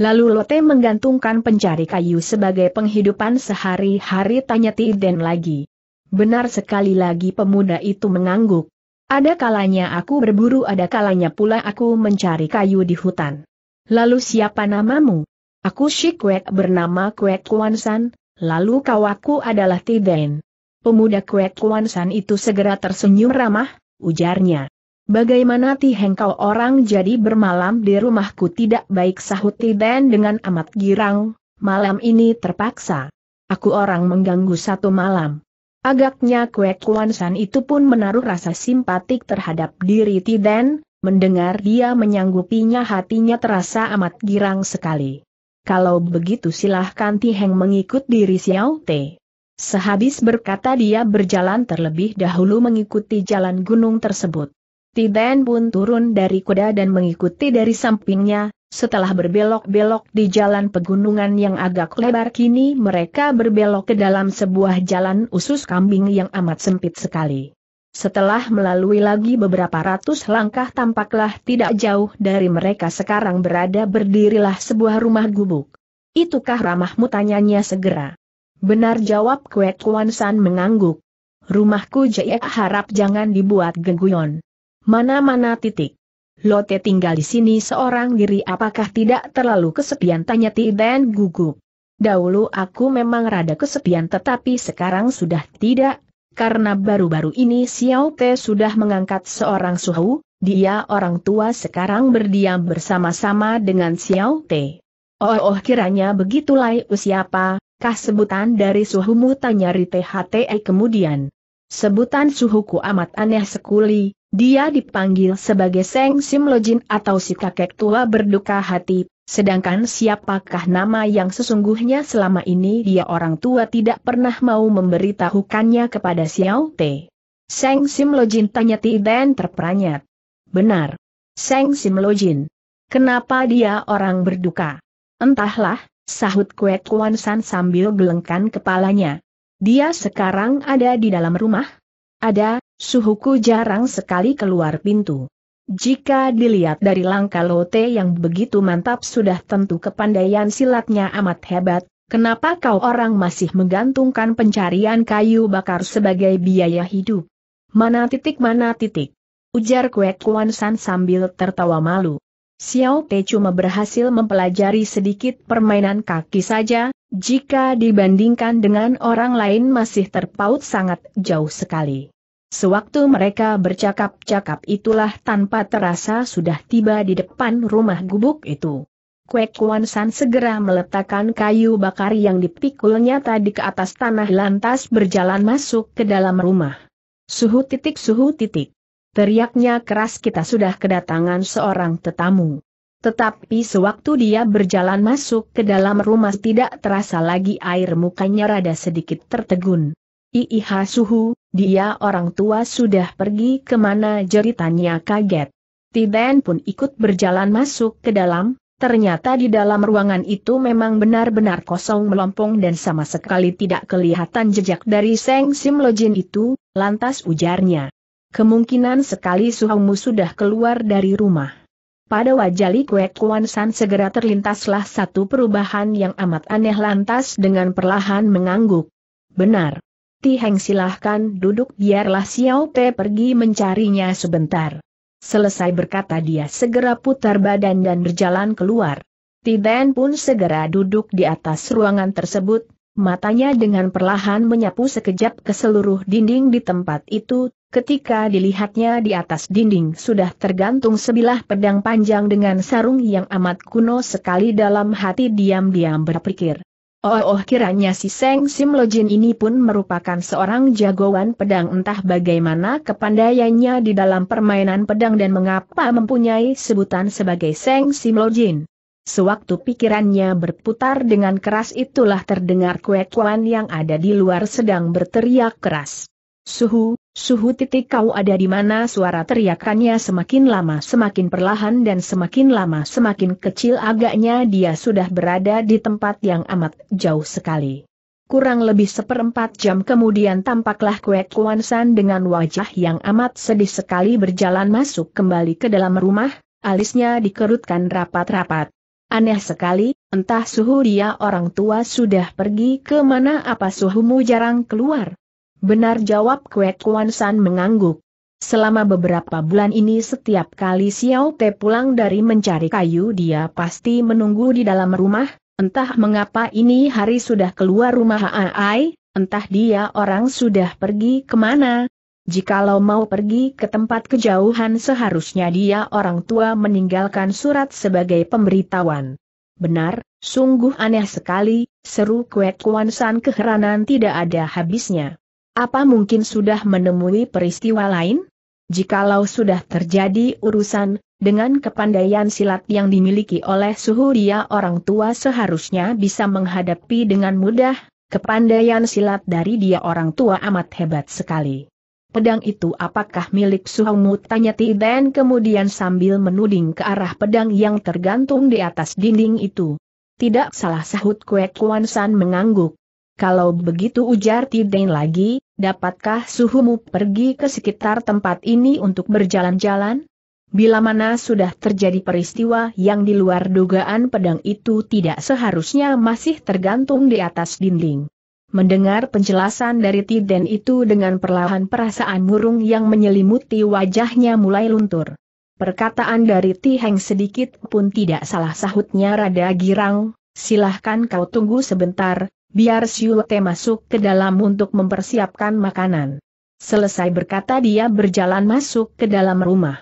Speaker 1: Lalu Lote menggantungkan pencari kayu sebagai penghidupan sehari-hari tanya Tiden lagi. Benar sekali lagi pemuda itu mengangguk. Ada kalanya aku berburu ada kalanya pula aku mencari kayu di hutan. Lalu siapa namamu? Aku si Kwek bernama Kwek Kwansan, lalu kawaku adalah Tiden. Pemuda Kwek Kwansan itu segera tersenyum ramah, ujarnya. Bagaimana tiheng kau orang jadi bermalam di rumahku tidak baik sahut Tiden dengan amat girang, malam ini terpaksa. Aku orang mengganggu satu malam. Agaknya kue San itu pun menaruh rasa simpatik terhadap diri Tiden, mendengar dia menyanggupinya hatinya terasa amat girang sekali. Kalau begitu silahkan Tiheng mengikut diri Xiao Te. Sehabis berkata dia berjalan terlebih dahulu mengikuti jalan gunung tersebut. Tiben pun turun dari kuda dan mengikuti dari sampingnya, setelah berbelok-belok di jalan pegunungan yang agak lebar kini mereka berbelok ke dalam sebuah jalan usus kambing yang amat sempit sekali. Setelah melalui lagi beberapa ratus langkah tampaklah tidak jauh dari mereka sekarang berada berdirilah sebuah rumah gubuk. Itukah ramahmu tanyanya segera. Benar jawab Kwek Kuan San mengangguk. Rumahku Jek harap jangan dibuat geguyon. Mana-mana titik. Lote tinggal di sini seorang diri apakah tidak terlalu kesepian tanya Tiden gugup. Dahulu aku memang rada kesepian tetapi sekarang sudah tidak, karena baru-baru ini Xiao Te sudah mengangkat seorang suhu, dia orang tua sekarang berdiam bersama-sama dengan Xiao Te. Oh, oh kiranya begitulah Usia usiapa, kah sebutan dari suhumu tanya Rite HTE kemudian. Sebutan suhuku amat aneh sekuli, dia dipanggil sebagai Seng Simlojin atau si kakek tua berduka hati, sedangkan siapakah nama yang sesungguhnya selama ini dia orang tua tidak pernah mau memberitahukannya kepada Xiao Te. Seng Simlojin tanya Ti terperanjat. Benar. Seng Simlojin. Kenapa dia orang berduka? Entahlah, sahut Kue Kuan San sambil gelengkan kepalanya. Dia sekarang ada di dalam rumah? Ada, Suhuku jarang sekali keluar pintu. Jika dilihat dari langkah Lote yang begitu mantap sudah tentu kepandaian silatnya amat hebat, kenapa kau orang masih menggantungkan pencarian kayu bakar sebagai biaya hidup? Mana titik mana titik? Ujar Kwek Kuan San sambil tertawa malu. Xiao Te cuma berhasil mempelajari sedikit permainan kaki saja, jika dibandingkan dengan orang lain masih terpaut sangat jauh sekali. Sewaktu mereka bercakap-cakap itulah tanpa terasa sudah tiba di depan rumah gubuk itu. Kwek Kuan San segera meletakkan kayu bakar yang dipikulnya tadi ke atas tanah lantas berjalan masuk ke dalam rumah. Suhu titik suhu titik. Teriaknya keras kita sudah kedatangan seorang tetamu. Tetapi sewaktu dia berjalan masuk ke dalam rumah tidak terasa lagi air mukanya rada sedikit tertegun. Iiha Suhu, dia orang tua sudah pergi kemana jeritannya kaget. Tiden pun ikut berjalan masuk ke dalam, ternyata di dalam ruangan itu memang benar-benar kosong melompong dan sama sekali tidak kelihatan jejak dari Seng Simlojin itu, lantas ujarnya. Kemungkinan sekali suhumu sudah keluar dari rumah. Pada wajah Li Kue Kuan San segera terlintaslah satu perubahan yang amat aneh lantas dengan perlahan mengangguk. Benar. Tiheng silahkan duduk biarlah Xiao Pe pergi mencarinya sebentar. Selesai berkata dia segera putar badan dan berjalan keluar. Tiden pun segera duduk di atas ruangan tersebut, matanya dengan perlahan menyapu sekejap ke seluruh dinding di tempat itu, ketika dilihatnya di atas dinding sudah tergantung sebilah pedang panjang dengan sarung yang amat kuno sekali dalam hati diam-diam berpikir. Oh, oh kiranya si Seng Sim ini pun merupakan seorang jagoan pedang entah bagaimana kepandaiannya di dalam permainan pedang dan mengapa mempunyai sebutan sebagai Seng Simlojin. Sewaktu pikirannya berputar dengan keras itulah terdengar kue yang ada di luar sedang berteriak keras. Suhu, suhu titik kau ada di mana suara teriakannya semakin lama semakin perlahan dan semakin lama semakin kecil agaknya dia sudah berada di tempat yang amat jauh sekali. Kurang lebih seperempat jam kemudian tampaklah Kwek Kuan San dengan wajah yang amat sedih sekali berjalan masuk kembali ke dalam rumah, alisnya dikerutkan rapat-rapat. Aneh sekali, entah suhu dia orang tua sudah pergi ke mana apa suhumu jarang keluar, Benar jawab Kwek Kuan San mengangguk. Selama beberapa bulan ini setiap kali Xiao Te pulang dari mencari kayu dia pasti menunggu di dalam rumah, entah mengapa ini hari sudah keluar rumah Aai, entah dia orang sudah pergi kemana. Jikalau mau pergi ke tempat kejauhan seharusnya dia orang tua meninggalkan surat sebagai pemberitahuan. Benar, sungguh aneh sekali, seru Kwek Kuan San keheranan tidak ada habisnya. Apa mungkin sudah menemui peristiwa lain? Jikalau sudah terjadi urusan, dengan kepandaian silat yang dimiliki oleh Suhuria orang tua seharusnya bisa menghadapi dengan mudah, kepandaian silat dari dia orang tua amat hebat sekali. Pedang itu apakah milik suhumut? tanya Tiden kemudian sambil menuding ke arah pedang yang tergantung di atas dinding itu. Tidak salah sahut Kue Kuan San mengangguk. Kalau begitu ujar Tiden lagi, dapatkah suhumu pergi ke sekitar tempat ini untuk berjalan-jalan? Bila mana sudah terjadi peristiwa yang di luar dugaan pedang itu tidak seharusnya masih tergantung di atas dinding. Mendengar penjelasan dari Tiden itu dengan perlahan perasaan murung yang menyelimuti wajahnya mulai luntur. Perkataan dari Ti Heng sedikit pun tidak salah sahutnya Rada Girang, silahkan kau tunggu sebentar, biar Siute masuk ke dalam untuk mempersiapkan makanan. Selesai berkata dia berjalan masuk ke dalam rumah.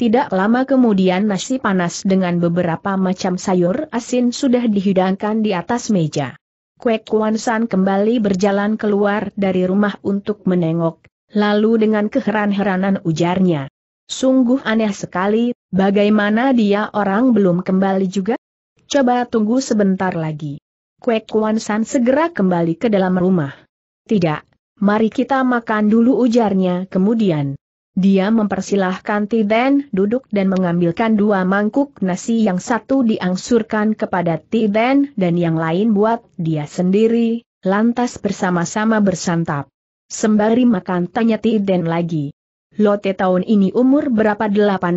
Speaker 1: Tidak lama kemudian nasi panas dengan beberapa macam sayur asin sudah dihidangkan di atas meja. Kwek Kuan San kembali berjalan keluar dari rumah untuk menengok, lalu dengan keheran-heranan ujarnya. Sungguh aneh sekali, bagaimana dia orang belum kembali juga? Coba tunggu sebentar lagi. Kue Kuan San segera kembali ke dalam rumah. Tidak, mari kita makan dulu ujarnya kemudian. Dia mempersilahkan Tiden duduk dan mengambilkan dua mangkuk nasi yang satu diangsurkan kepada Tiden dan yang lain buat dia sendiri, lantas bersama-sama bersantap. Sembari makan tanya Tiden lagi. Lote tahun ini umur berapa 18?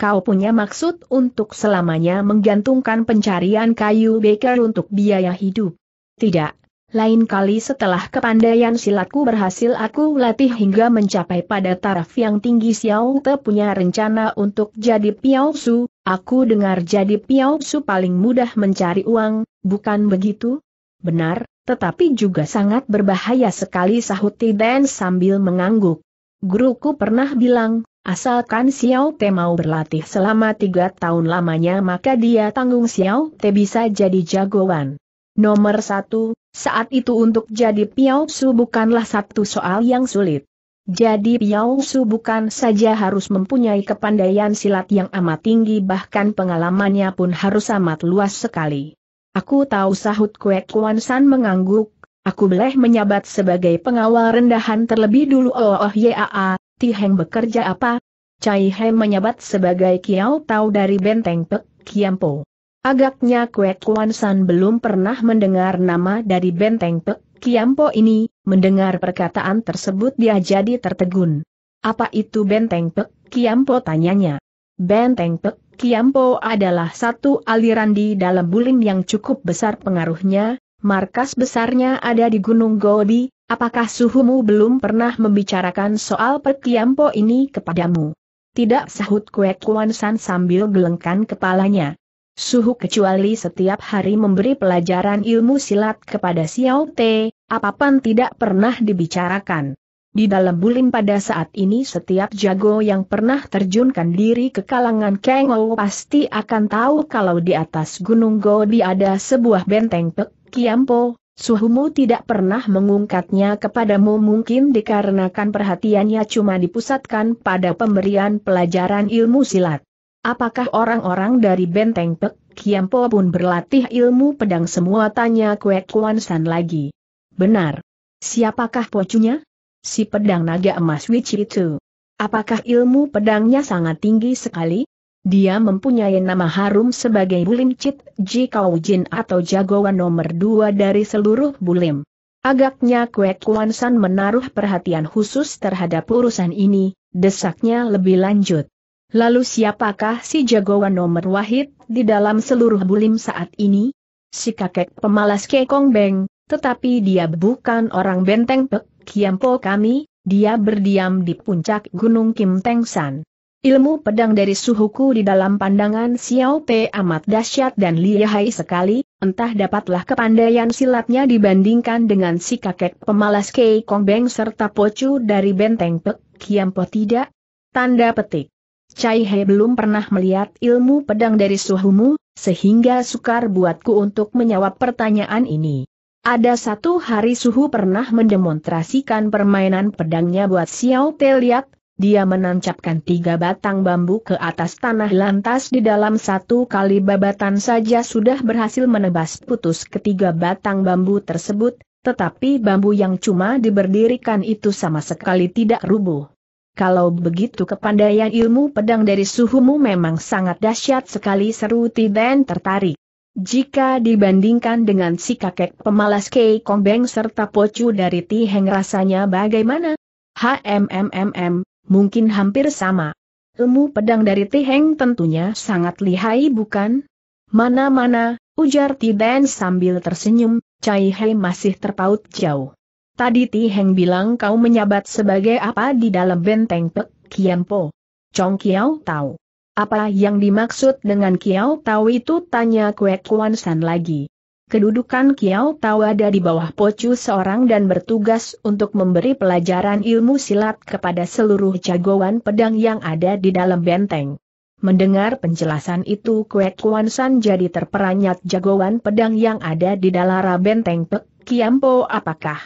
Speaker 1: kau punya maksud untuk selamanya menggantungkan pencarian kayu beker untuk biaya hidup. Tidak, lain kali setelah kepandaian silatku berhasil aku latih hingga mencapai pada taraf yang tinggi Xiao Te punya rencana untuk jadi Piao Su, aku dengar jadi Piao Su paling mudah mencari uang, bukan begitu? Benar, tetapi juga sangat berbahaya sekali sahut dan sambil mengangguk. Guruku pernah bilang, Asalkan Xiao Te mau berlatih selama tiga tahun lamanya maka dia tanggung Xiao Te bisa jadi jagoan. Nomor satu, saat itu untuk jadi Piao Su bukanlah satu soal yang sulit. Jadi Piao Su bukan saja harus mempunyai kepandaian silat yang amat tinggi bahkan pengalamannya pun harus amat luas sekali. Aku tahu sahut Kue Kuan San mengangguk, aku boleh menyabat sebagai pengawal rendahan terlebih dulu oh oh yaa, Ti Heng bekerja apa? Cai He menyabat sebagai Kiao Tau dari Benteng Pek Kiampo. Agaknya Kue Kuan San belum pernah mendengar nama dari Benteng Pek Kiampo ini, mendengar perkataan tersebut dia jadi tertegun. Apa itu Benteng Pek Kiampo tanyanya. Benteng Pek Kiampo adalah satu aliran di dalam bulim yang cukup besar pengaruhnya, Markas besarnya ada di Gunung Gobi, apakah suhumu belum pernah membicarakan soal Perkiampo ini kepadamu? Tidak sahut kue Kuan San sambil gelengkan kepalanya. Suhu kecuali setiap hari memberi pelajaran ilmu silat kepada Xiao Te, apapun tidak pernah dibicarakan. Di dalam bulim pada saat ini setiap jago yang pernah terjunkan diri ke kalangan Kengou pasti akan tahu kalau di atas Gunung Gobi ada sebuah benteng pek Kiampo, suhumu tidak pernah mengungkatnya kepadamu mungkin dikarenakan perhatiannya cuma dipusatkan pada pemberian pelajaran ilmu silat. Apakah orang-orang dari Benteng Pek Kiampo pun berlatih ilmu pedang semua tanya Kue Kuan San lagi. Benar. Siapakah pocunya? Si pedang naga emas Witch itu. Apakah ilmu pedangnya sangat tinggi sekali? Dia mempunyai nama harum sebagai Bulim Chit Ji Kau Jin atau jagoan nomor dua dari seluruh Bulim. Agaknya Kwek Kuan San menaruh perhatian khusus terhadap urusan ini, desaknya lebih lanjut. Lalu siapakah si jagoan nomor wahid di dalam seluruh Bulim saat ini? Si kakek pemalas Kekong Beng, tetapi dia bukan orang benteng Pek Kiampo kami, dia berdiam di puncak Gunung Kim Teng San. Ilmu pedang dari suhuku di dalam pandangan Xiao Pe amat dahsyat dan lihai sekali, entah dapatlah kepandaian silatnya dibandingkan dengan si kakek pemalas Kei Kong Beng serta Pocu dari benteng Pek Kiampo tidak? Tanda petik. Cai He belum pernah melihat ilmu pedang dari suhumu, sehingga sukar buatku untuk menjawab pertanyaan ini. Ada satu hari Suhu pernah mendemonstrasikan permainan pedangnya buat Xiao Pe lihat, dia menancapkan tiga batang bambu ke atas tanah lantas di dalam satu kali babatan saja sudah berhasil menebas putus ketiga batang bambu tersebut, tetapi bambu yang cuma diberdirikan itu sama sekali tidak rubuh. Kalau begitu kepandaian ilmu pedang dari suhumu memang sangat dahsyat sekali seru Tiden tertarik. Jika dibandingkan dengan si kakek pemalas Kei Kongbeng serta Pocu dari Tiheng rasanya bagaimana? HMMMM, mungkin hampir sama. Ilmu pedang dari Tiheng tentunya sangat lihai bukan? Mana-mana, ujar Tiben sambil tersenyum, Cai Hei masih terpaut jauh. Tadi Tiheng bilang kau menyabat sebagai apa di dalam benteng Pek Po. Chong Kiao tahu. Apa yang dimaksud dengan Kiao tahu itu tanya Kue Kuan San lagi. Kedudukan Kiao Tau ada di bawah Pocu seorang dan bertugas untuk memberi pelajaran ilmu silat kepada seluruh jagoan pedang yang ada di dalam benteng. Mendengar penjelasan itu Kwek Kuan San jadi terperanyat jagoan pedang yang ada di dalara benteng Pek Kiampo apakah?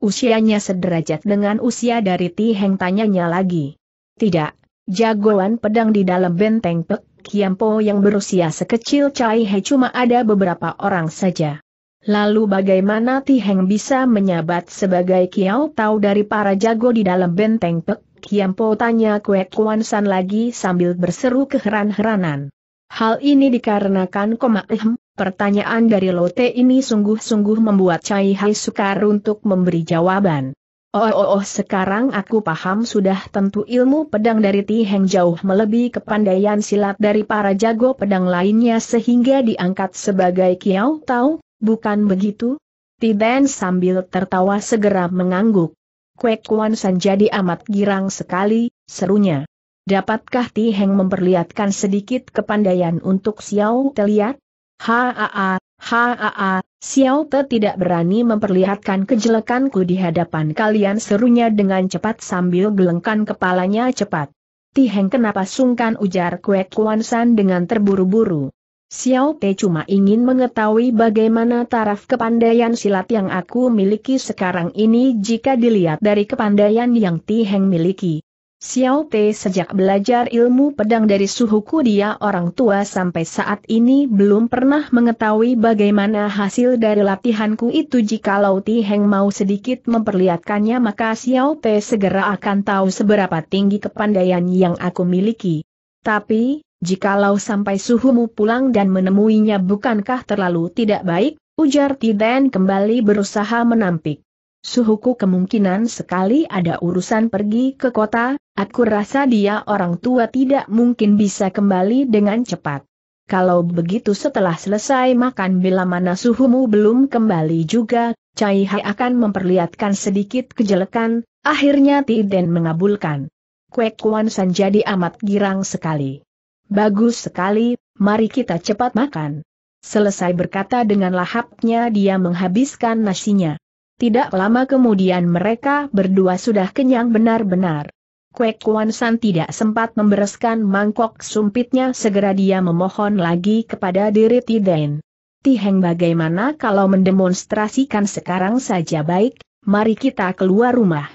Speaker 1: Usianya sederajat dengan usia dari Ti Heng tanyanya lagi. Tidak, jagoan pedang di dalam benteng Pek Kiampo yang berusia sekecil Chai He cuma ada beberapa orang saja. Lalu bagaimana Tiheng bisa menyabat sebagai Kiao Tau dari para jago di dalam benteng Pek? Kiampo tanya Kue Kuan San lagi sambil berseru keheran-heranan. Hal ini dikarenakan koma ehm, pertanyaan dari Lote ini sungguh-sungguh membuat Chai Hai sukar untuk memberi jawaban. Oh, oh, oh sekarang aku paham sudah tentu ilmu pedang dari Ti Heng jauh melebihi kepandaian silat dari para jago pedang lainnya sehingga diangkat sebagai Kiao Tau, bukan begitu? Tiden sambil tertawa segera mengangguk. Kwek Kuan San jadi amat girang sekali, serunya. Dapatkah Ti Heng memperlihatkan sedikit kepandaian untuk Xiao Teliat? Haa, haa, Xiao Te tidak berani memperlihatkan kejelekanku di hadapan kalian serunya dengan cepat sambil gelengkan kepalanya cepat. Tiheng kenapa sungkan ujar Kuek Kuan San dengan terburu-buru. Xiao Te cuma ingin mengetahui bagaimana taraf kepandaian silat yang aku miliki sekarang ini jika dilihat dari kepandaian yang Ti Heng miliki. Xiao Te sejak belajar ilmu pedang dari suhuku dia orang tua sampai saat ini belum pernah mengetahui bagaimana hasil dari latihanku itu jika jikalau Ti Heng mau sedikit memperlihatkannya maka Xiao Te segera akan tahu seberapa tinggi kepandaian yang aku miliki. Tapi, jikalau sampai suhumu pulang dan menemuinya bukankah terlalu tidak baik, ujar Tiden kembali berusaha menampik. Suhuku kemungkinan sekali ada urusan pergi ke kota, aku rasa dia orang tua tidak mungkin bisa kembali dengan cepat. Kalau begitu setelah selesai makan bila mana suhumu belum kembali juga, Cai Hai akan memperlihatkan sedikit kejelekan, akhirnya Tiden mengabulkan. Kwek Kuan San jadi amat girang sekali. Bagus sekali, mari kita cepat makan. Selesai berkata dengan lahapnya dia menghabiskan nasinya. Tidak lama kemudian mereka berdua sudah kenyang benar-benar. Kwek Kuan San tidak sempat membereskan mangkok sumpitnya segera dia memohon lagi kepada diri Tiden. Tiheng bagaimana kalau mendemonstrasikan sekarang saja baik, mari kita keluar rumah.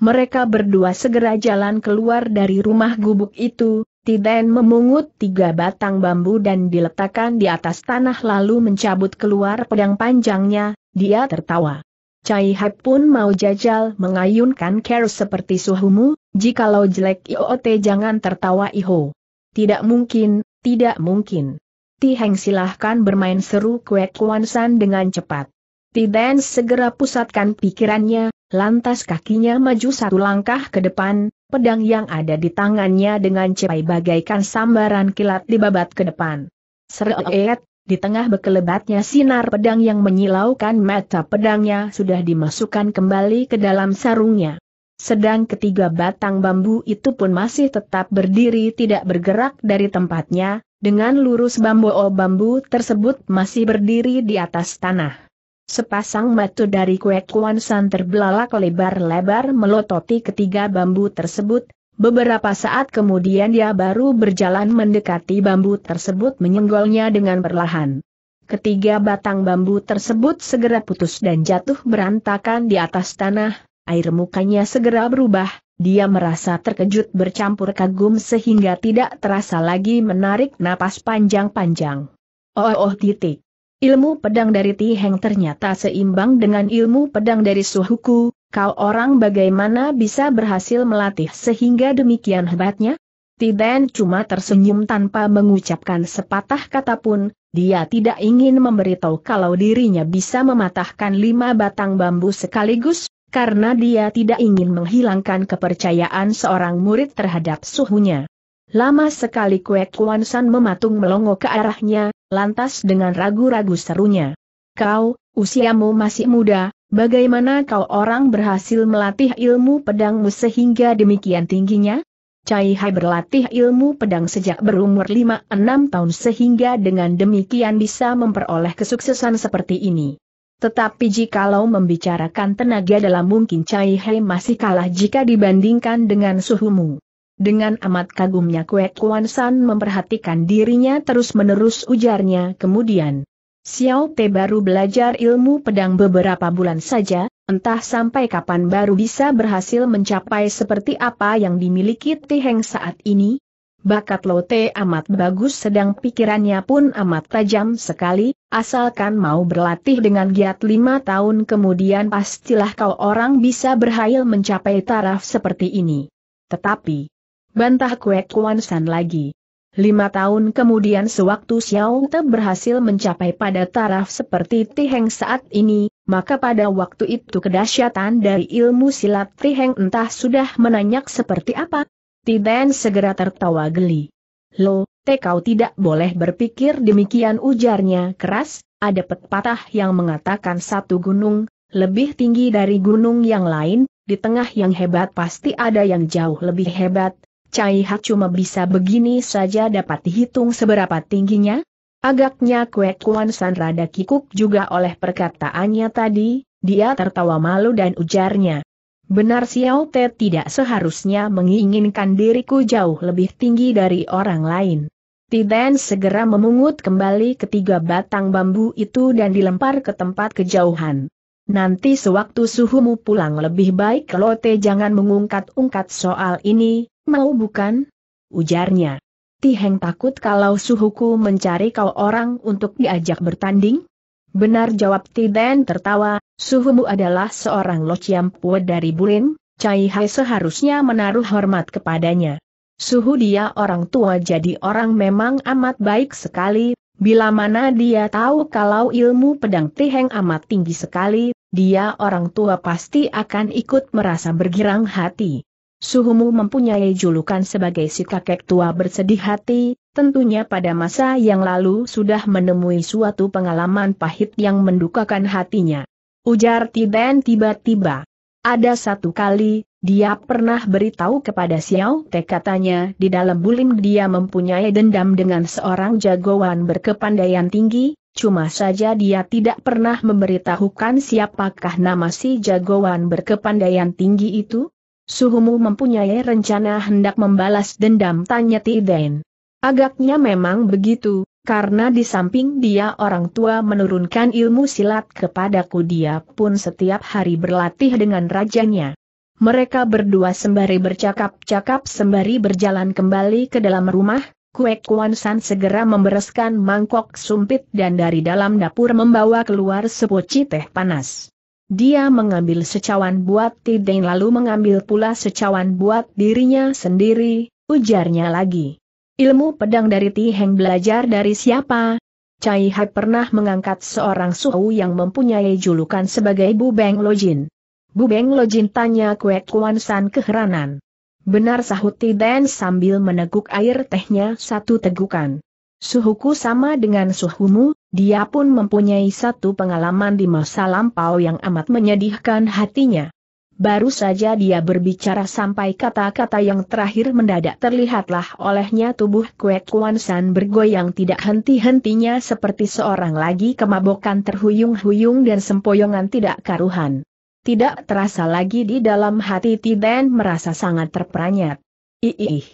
Speaker 1: Mereka berdua segera jalan keluar dari rumah gubuk itu, Tiden memungut tiga batang bambu dan diletakkan di atas tanah lalu mencabut keluar pedang panjangnya, dia tertawa. Cai Hap pun mau jajal mengayunkan care seperti suhumu, jikalau jelek IOT jangan tertawa Iho. Tidak mungkin, tidak mungkin. Ti Heng silahkan bermain seru kue san dengan cepat. Ti Dan segera pusatkan pikirannya, lantas kakinya maju satu langkah ke depan, pedang yang ada di tangannya dengan cepai bagaikan sambaran kilat dibabat ke depan. Seret, di tengah bekelebatnya sinar pedang yang menyilaukan mata pedangnya sudah dimasukkan kembali ke dalam sarungnya. Sedang ketiga batang bambu itu pun masih tetap berdiri tidak bergerak dari tempatnya, dengan lurus bambu o bambu tersebut masih berdiri di atas tanah. Sepasang mata dari kue kuansan terbelalak lebar-lebar melototi ketiga bambu tersebut, Beberapa saat kemudian dia baru berjalan mendekati bambu tersebut menyenggolnya dengan perlahan. Ketiga batang bambu tersebut segera putus dan jatuh berantakan di atas tanah, air mukanya segera berubah, dia merasa terkejut bercampur kagum sehingga tidak terasa lagi menarik napas panjang-panjang. Oh oh titik. Ilmu pedang dari Ti Heng ternyata seimbang dengan ilmu pedang dari Suhuku, kau orang bagaimana bisa berhasil melatih sehingga demikian hebatnya? Ti Ben cuma tersenyum tanpa mengucapkan sepatah kata pun, dia tidak ingin memberitahu kalau dirinya bisa mematahkan lima batang bambu sekaligus, karena dia tidak ingin menghilangkan kepercayaan seorang murid terhadap suhunya. Lama sekali Kue Kuan San mematung melongo ke arahnya, lantas dengan ragu-ragu serunya. Kau, usiamu masih muda, bagaimana kau orang berhasil melatih ilmu pedangmu sehingga demikian tingginya? Cai Hai berlatih ilmu pedang sejak berumur 5-6 tahun sehingga dengan demikian bisa memperoleh kesuksesan seperti ini. Tetapi jikalau membicarakan tenaga dalam mungkin Cai Hai masih kalah jika dibandingkan dengan suhumu. Dengan amat kagumnya Kue Kuan San memperhatikan dirinya terus-menerus ujarnya kemudian. Xiao Te baru belajar ilmu pedang beberapa bulan saja, entah sampai kapan baru bisa berhasil mencapai seperti apa yang dimiliki Ti Heng saat ini. Bakat Lo Te amat bagus sedang pikirannya pun amat tajam sekali, asalkan mau berlatih dengan giat lima tahun kemudian pastilah kau orang bisa berhasil mencapai taraf seperti ini. Tetapi, Bantah Kue Kuan San lagi. Lima tahun kemudian sewaktu Xiao Te berhasil mencapai pada taraf seperti Tiheng saat ini, maka pada waktu itu kedahsyatan dari ilmu silat Tiheng entah sudah menanyak seperti apa. Tiden segera tertawa geli. Lo, te kau tidak boleh berpikir demikian ujarnya keras, ada pepatah yang mengatakan satu gunung, lebih tinggi dari gunung yang lain, di tengah yang hebat pasti ada yang jauh lebih hebat, Cai Hak cuma bisa begini saja dapat dihitung seberapa tingginya? Agaknya Kue Kuan San rada kikuk juga oleh perkataannya tadi, dia tertawa malu dan ujarnya. Benar Xiao Te tidak seharusnya menginginkan diriku jauh lebih tinggi dari orang lain. Tiden segera memungut kembali ketiga batang bambu itu dan dilempar ke tempat kejauhan. Nanti sewaktu suhumu pulang lebih baik Lote jangan mengungkat-ungkat soal ini, mau bukan? Ujarnya. Tiheng takut kalau suhuku mencari kau orang untuk diajak bertanding? Benar jawab Tiden tertawa, suhumu adalah seorang lociampue dari Bulin, Cai Hai seharusnya menaruh hormat kepadanya. Suhu dia orang tua jadi orang memang amat baik sekali, bila mana dia tahu kalau ilmu pedang Tiheng amat tinggi sekali, dia orang tua pasti akan ikut merasa bergirang hati. Suhumu mempunyai julukan sebagai si kakek tua bersedih hati, tentunya pada masa yang lalu sudah menemui suatu pengalaman pahit yang mendukakan hatinya. Ujar Tiben tiba-tiba. Ada satu kali, dia pernah beritahu kepada Xiao Te katanya di dalam bulim dia mempunyai dendam dengan seorang jagoan berkepandaian tinggi, Cuma saja dia tidak pernah memberitahukan siapakah nama si jagoan berkepandaian tinggi itu. Suhumu mempunyai rencana hendak membalas dendam tanya Tiden. Agaknya memang begitu, karena di samping dia orang tua menurunkan ilmu silat kepadaku dia pun setiap hari berlatih dengan rajanya. Mereka berdua sembari bercakap-cakap sembari berjalan kembali ke dalam rumah, Kue Kuan San segera membereskan mangkok sumpit dan dari dalam dapur membawa keluar sepoci teh panas. Dia mengambil secawan buat Tideng lalu mengambil pula secawan buat dirinya sendiri, ujarnya lagi. Ilmu pedang dari Ti Heng belajar dari siapa? Cai Hai pernah mengangkat seorang suhu yang mempunyai julukan sebagai Bu Bubeng Lojin. Bubeng Lojin tanya Kue Kuan San keheranan. Benar sahut Tiden sambil meneguk air tehnya satu tegukan. Suhuku sama dengan suhumu, dia pun mempunyai satu pengalaman di masa lampau yang amat menyedihkan hatinya. Baru saja dia berbicara sampai kata-kata yang terakhir mendadak terlihatlah olehnya tubuh Kue Kuan San bergoyang tidak henti-hentinya seperti seorang lagi kemabokan terhuyung-huyung dan sempoyongan tidak karuhan. Tidak terasa lagi di dalam hati Tiden merasa sangat terperanyat. Ih,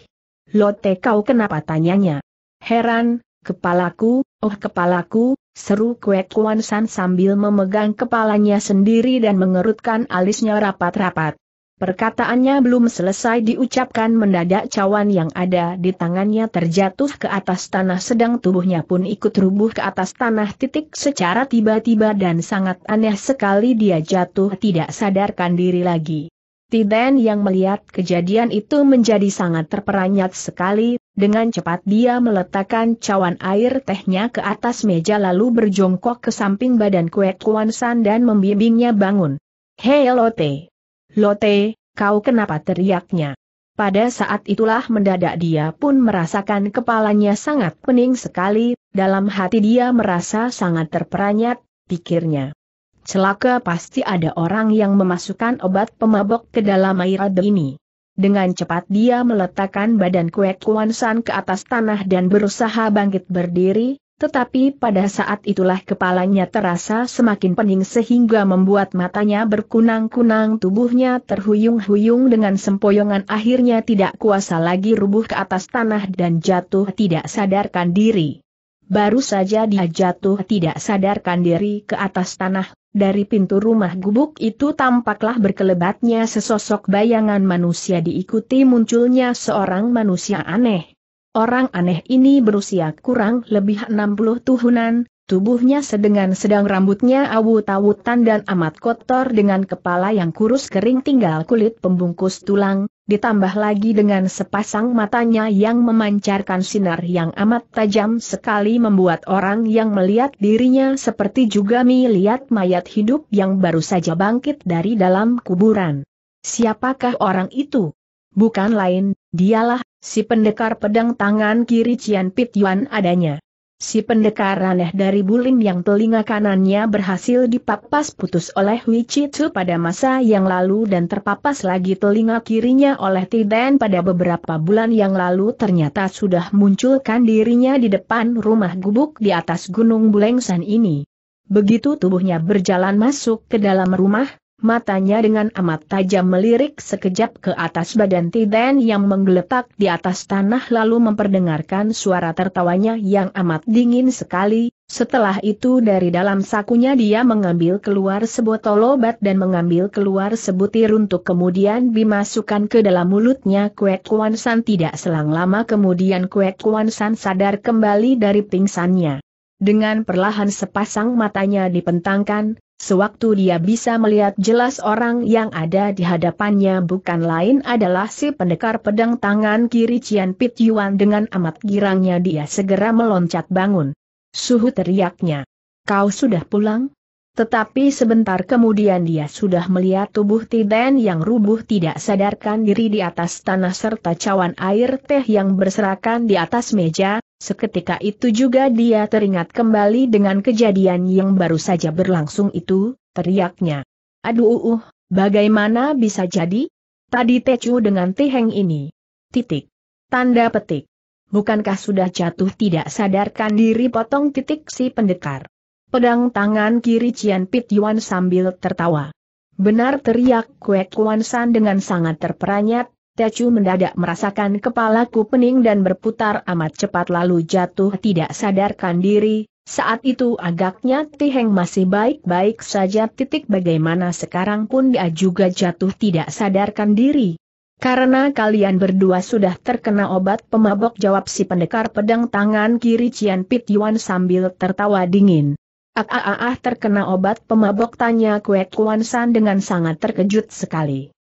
Speaker 1: Lote kau kenapa tanyanya? Heran, kepalaku, oh kepalaku, seru Kwek kuan San sambil memegang kepalanya sendiri dan mengerutkan alisnya rapat-rapat. Perkataannya belum selesai diucapkan mendadak cawan yang ada di tangannya terjatuh ke atas tanah sedang tubuhnya pun ikut rubuh ke atas tanah titik secara tiba-tiba dan sangat aneh sekali dia jatuh tidak sadarkan diri lagi. Tiden yang melihat kejadian itu menjadi sangat terperanjat sekali, dengan cepat dia meletakkan cawan air tehnya ke atas meja lalu berjongkok ke samping badan kue Kuan San dan membimbingnya bangun. Hei Lote! Lote, kau kenapa teriaknya? Pada saat itulah mendadak dia pun merasakan kepalanya sangat pening sekali, dalam hati dia merasa sangat terperanyat, pikirnya. Celaka pasti ada orang yang memasukkan obat pemabok ke dalam air ini. Dengan cepat dia meletakkan badan kue kuansan ke atas tanah dan berusaha bangkit berdiri, tetapi pada saat itulah kepalanya terasa semakin pening sehingga membuat matanya berkunang-kunang tubuhnya terhuyung-huyung dengan sempoyongan akhirnya tidak kuasa lagi rubuh ke atas tanah dan jatuh tidak sadarkan diri. Baru saja dia jatuh tidak sadarkan diri ke atas tanah, dari pintu rumah gubuk itu tampaklah berkelebatnya sesosok bayangan manusia diikuti munculnya seorang manusia aneh. Orang aneh ini berusia kurang lebih 60 tuhunan, tubuhnya sedengan sedang rambutnya awut-awutan dan amat kotor dengan kepala yang kurus kering tinggal kulit pembungkus tulang, ditambah lagi dengan sepasang matanya yang memancarkan sinar yang amat tajam sekali membuat orang yang melihat dirinya seperti juga melihat mayat hidup yang baru saja bangkit dari dalam kuburan. Siapakah orang itu? Bukan lain, dialah Si pendekar pedang tangan kiri Cian Pit Yuan adanya. Si pendekar aneh dari Bulin yang telinga kanannya berhasil dipapas putus oleh Chu pada masa yang lalu dan terpapas lagi telinga kirinya oleh Tiden pada beberapa bulan yang lalu ternyata sudah munculkan dirinya di depan rumah gubuk di atas Gunung Bulengsan ini. Begitu tubuhnya berjalan masuk ke dalam rumah, Matanya dengan amat tajam melirik sekejap ke atas badan Tiden yang menggeletak di atas tanah lalu memperdengarkan suara tertawanya yang amat dingin sekali. Setelah itu dari dalam sakunya dia mengambil keluar sebotol obat dan mengambil keluar sebutir untuk kemudian dimasukkan ke dalam mulutnya Kue Kuan San tidak selang lama kemudian Kue Kuan San sadar kembali dari pingsannya. Dengan perlahan sepasang matanya dipentangkan, Sewaktu dia bisa melihat jelas orang yang ada di hadapannya bukan lain adalah si pendekar pedang tangan kiri Cian Pit Yuan dengan amat girangnya dia segera meloncat bangun. Suhu teriaknya. Kau sudah pulang? Tetapi sebentar kemudian dia sudah melihat tubuh Tiden yang rubuh tidak sadarkan diri di atas tanah serta cawan air teh yang berserakan di atas meja, Seketika itu juga dia teringat kembali dengan kejadian yang baru saja berlangsung itu, teriaknya. Aduh uh, uh bagaimana bisa jadi? Tadi Tecu dengan Tiheng ini. Titik. Tanda petik. Bukankah sudah jatuh tidak sadarkan diri potong titik si pendekar. Pedang tangan kiri Cian Pit Yuan sambil tertawa. Benar teriak Kue Kuan San dengan sangat terperanyat, Tecu mendadak merasakan kepalaku pening dan berputar amat cepat lalu jatuh tidak sadarkan diri, saat itu agaknya Tiheng masih baik-baik saja titik bagaimana sekarang pun dia juga jatuh tidak sadarkan diri. Karena kalian berdua sudah terkena obat pemabok jawab si pendekar pedang tangan kiri Cian Pit Yuan sambil tertawa dingin. Ah, ah, ah, ah terkena obat pemabok tanya Kue Kuan San dengan sangat terkejut sekali.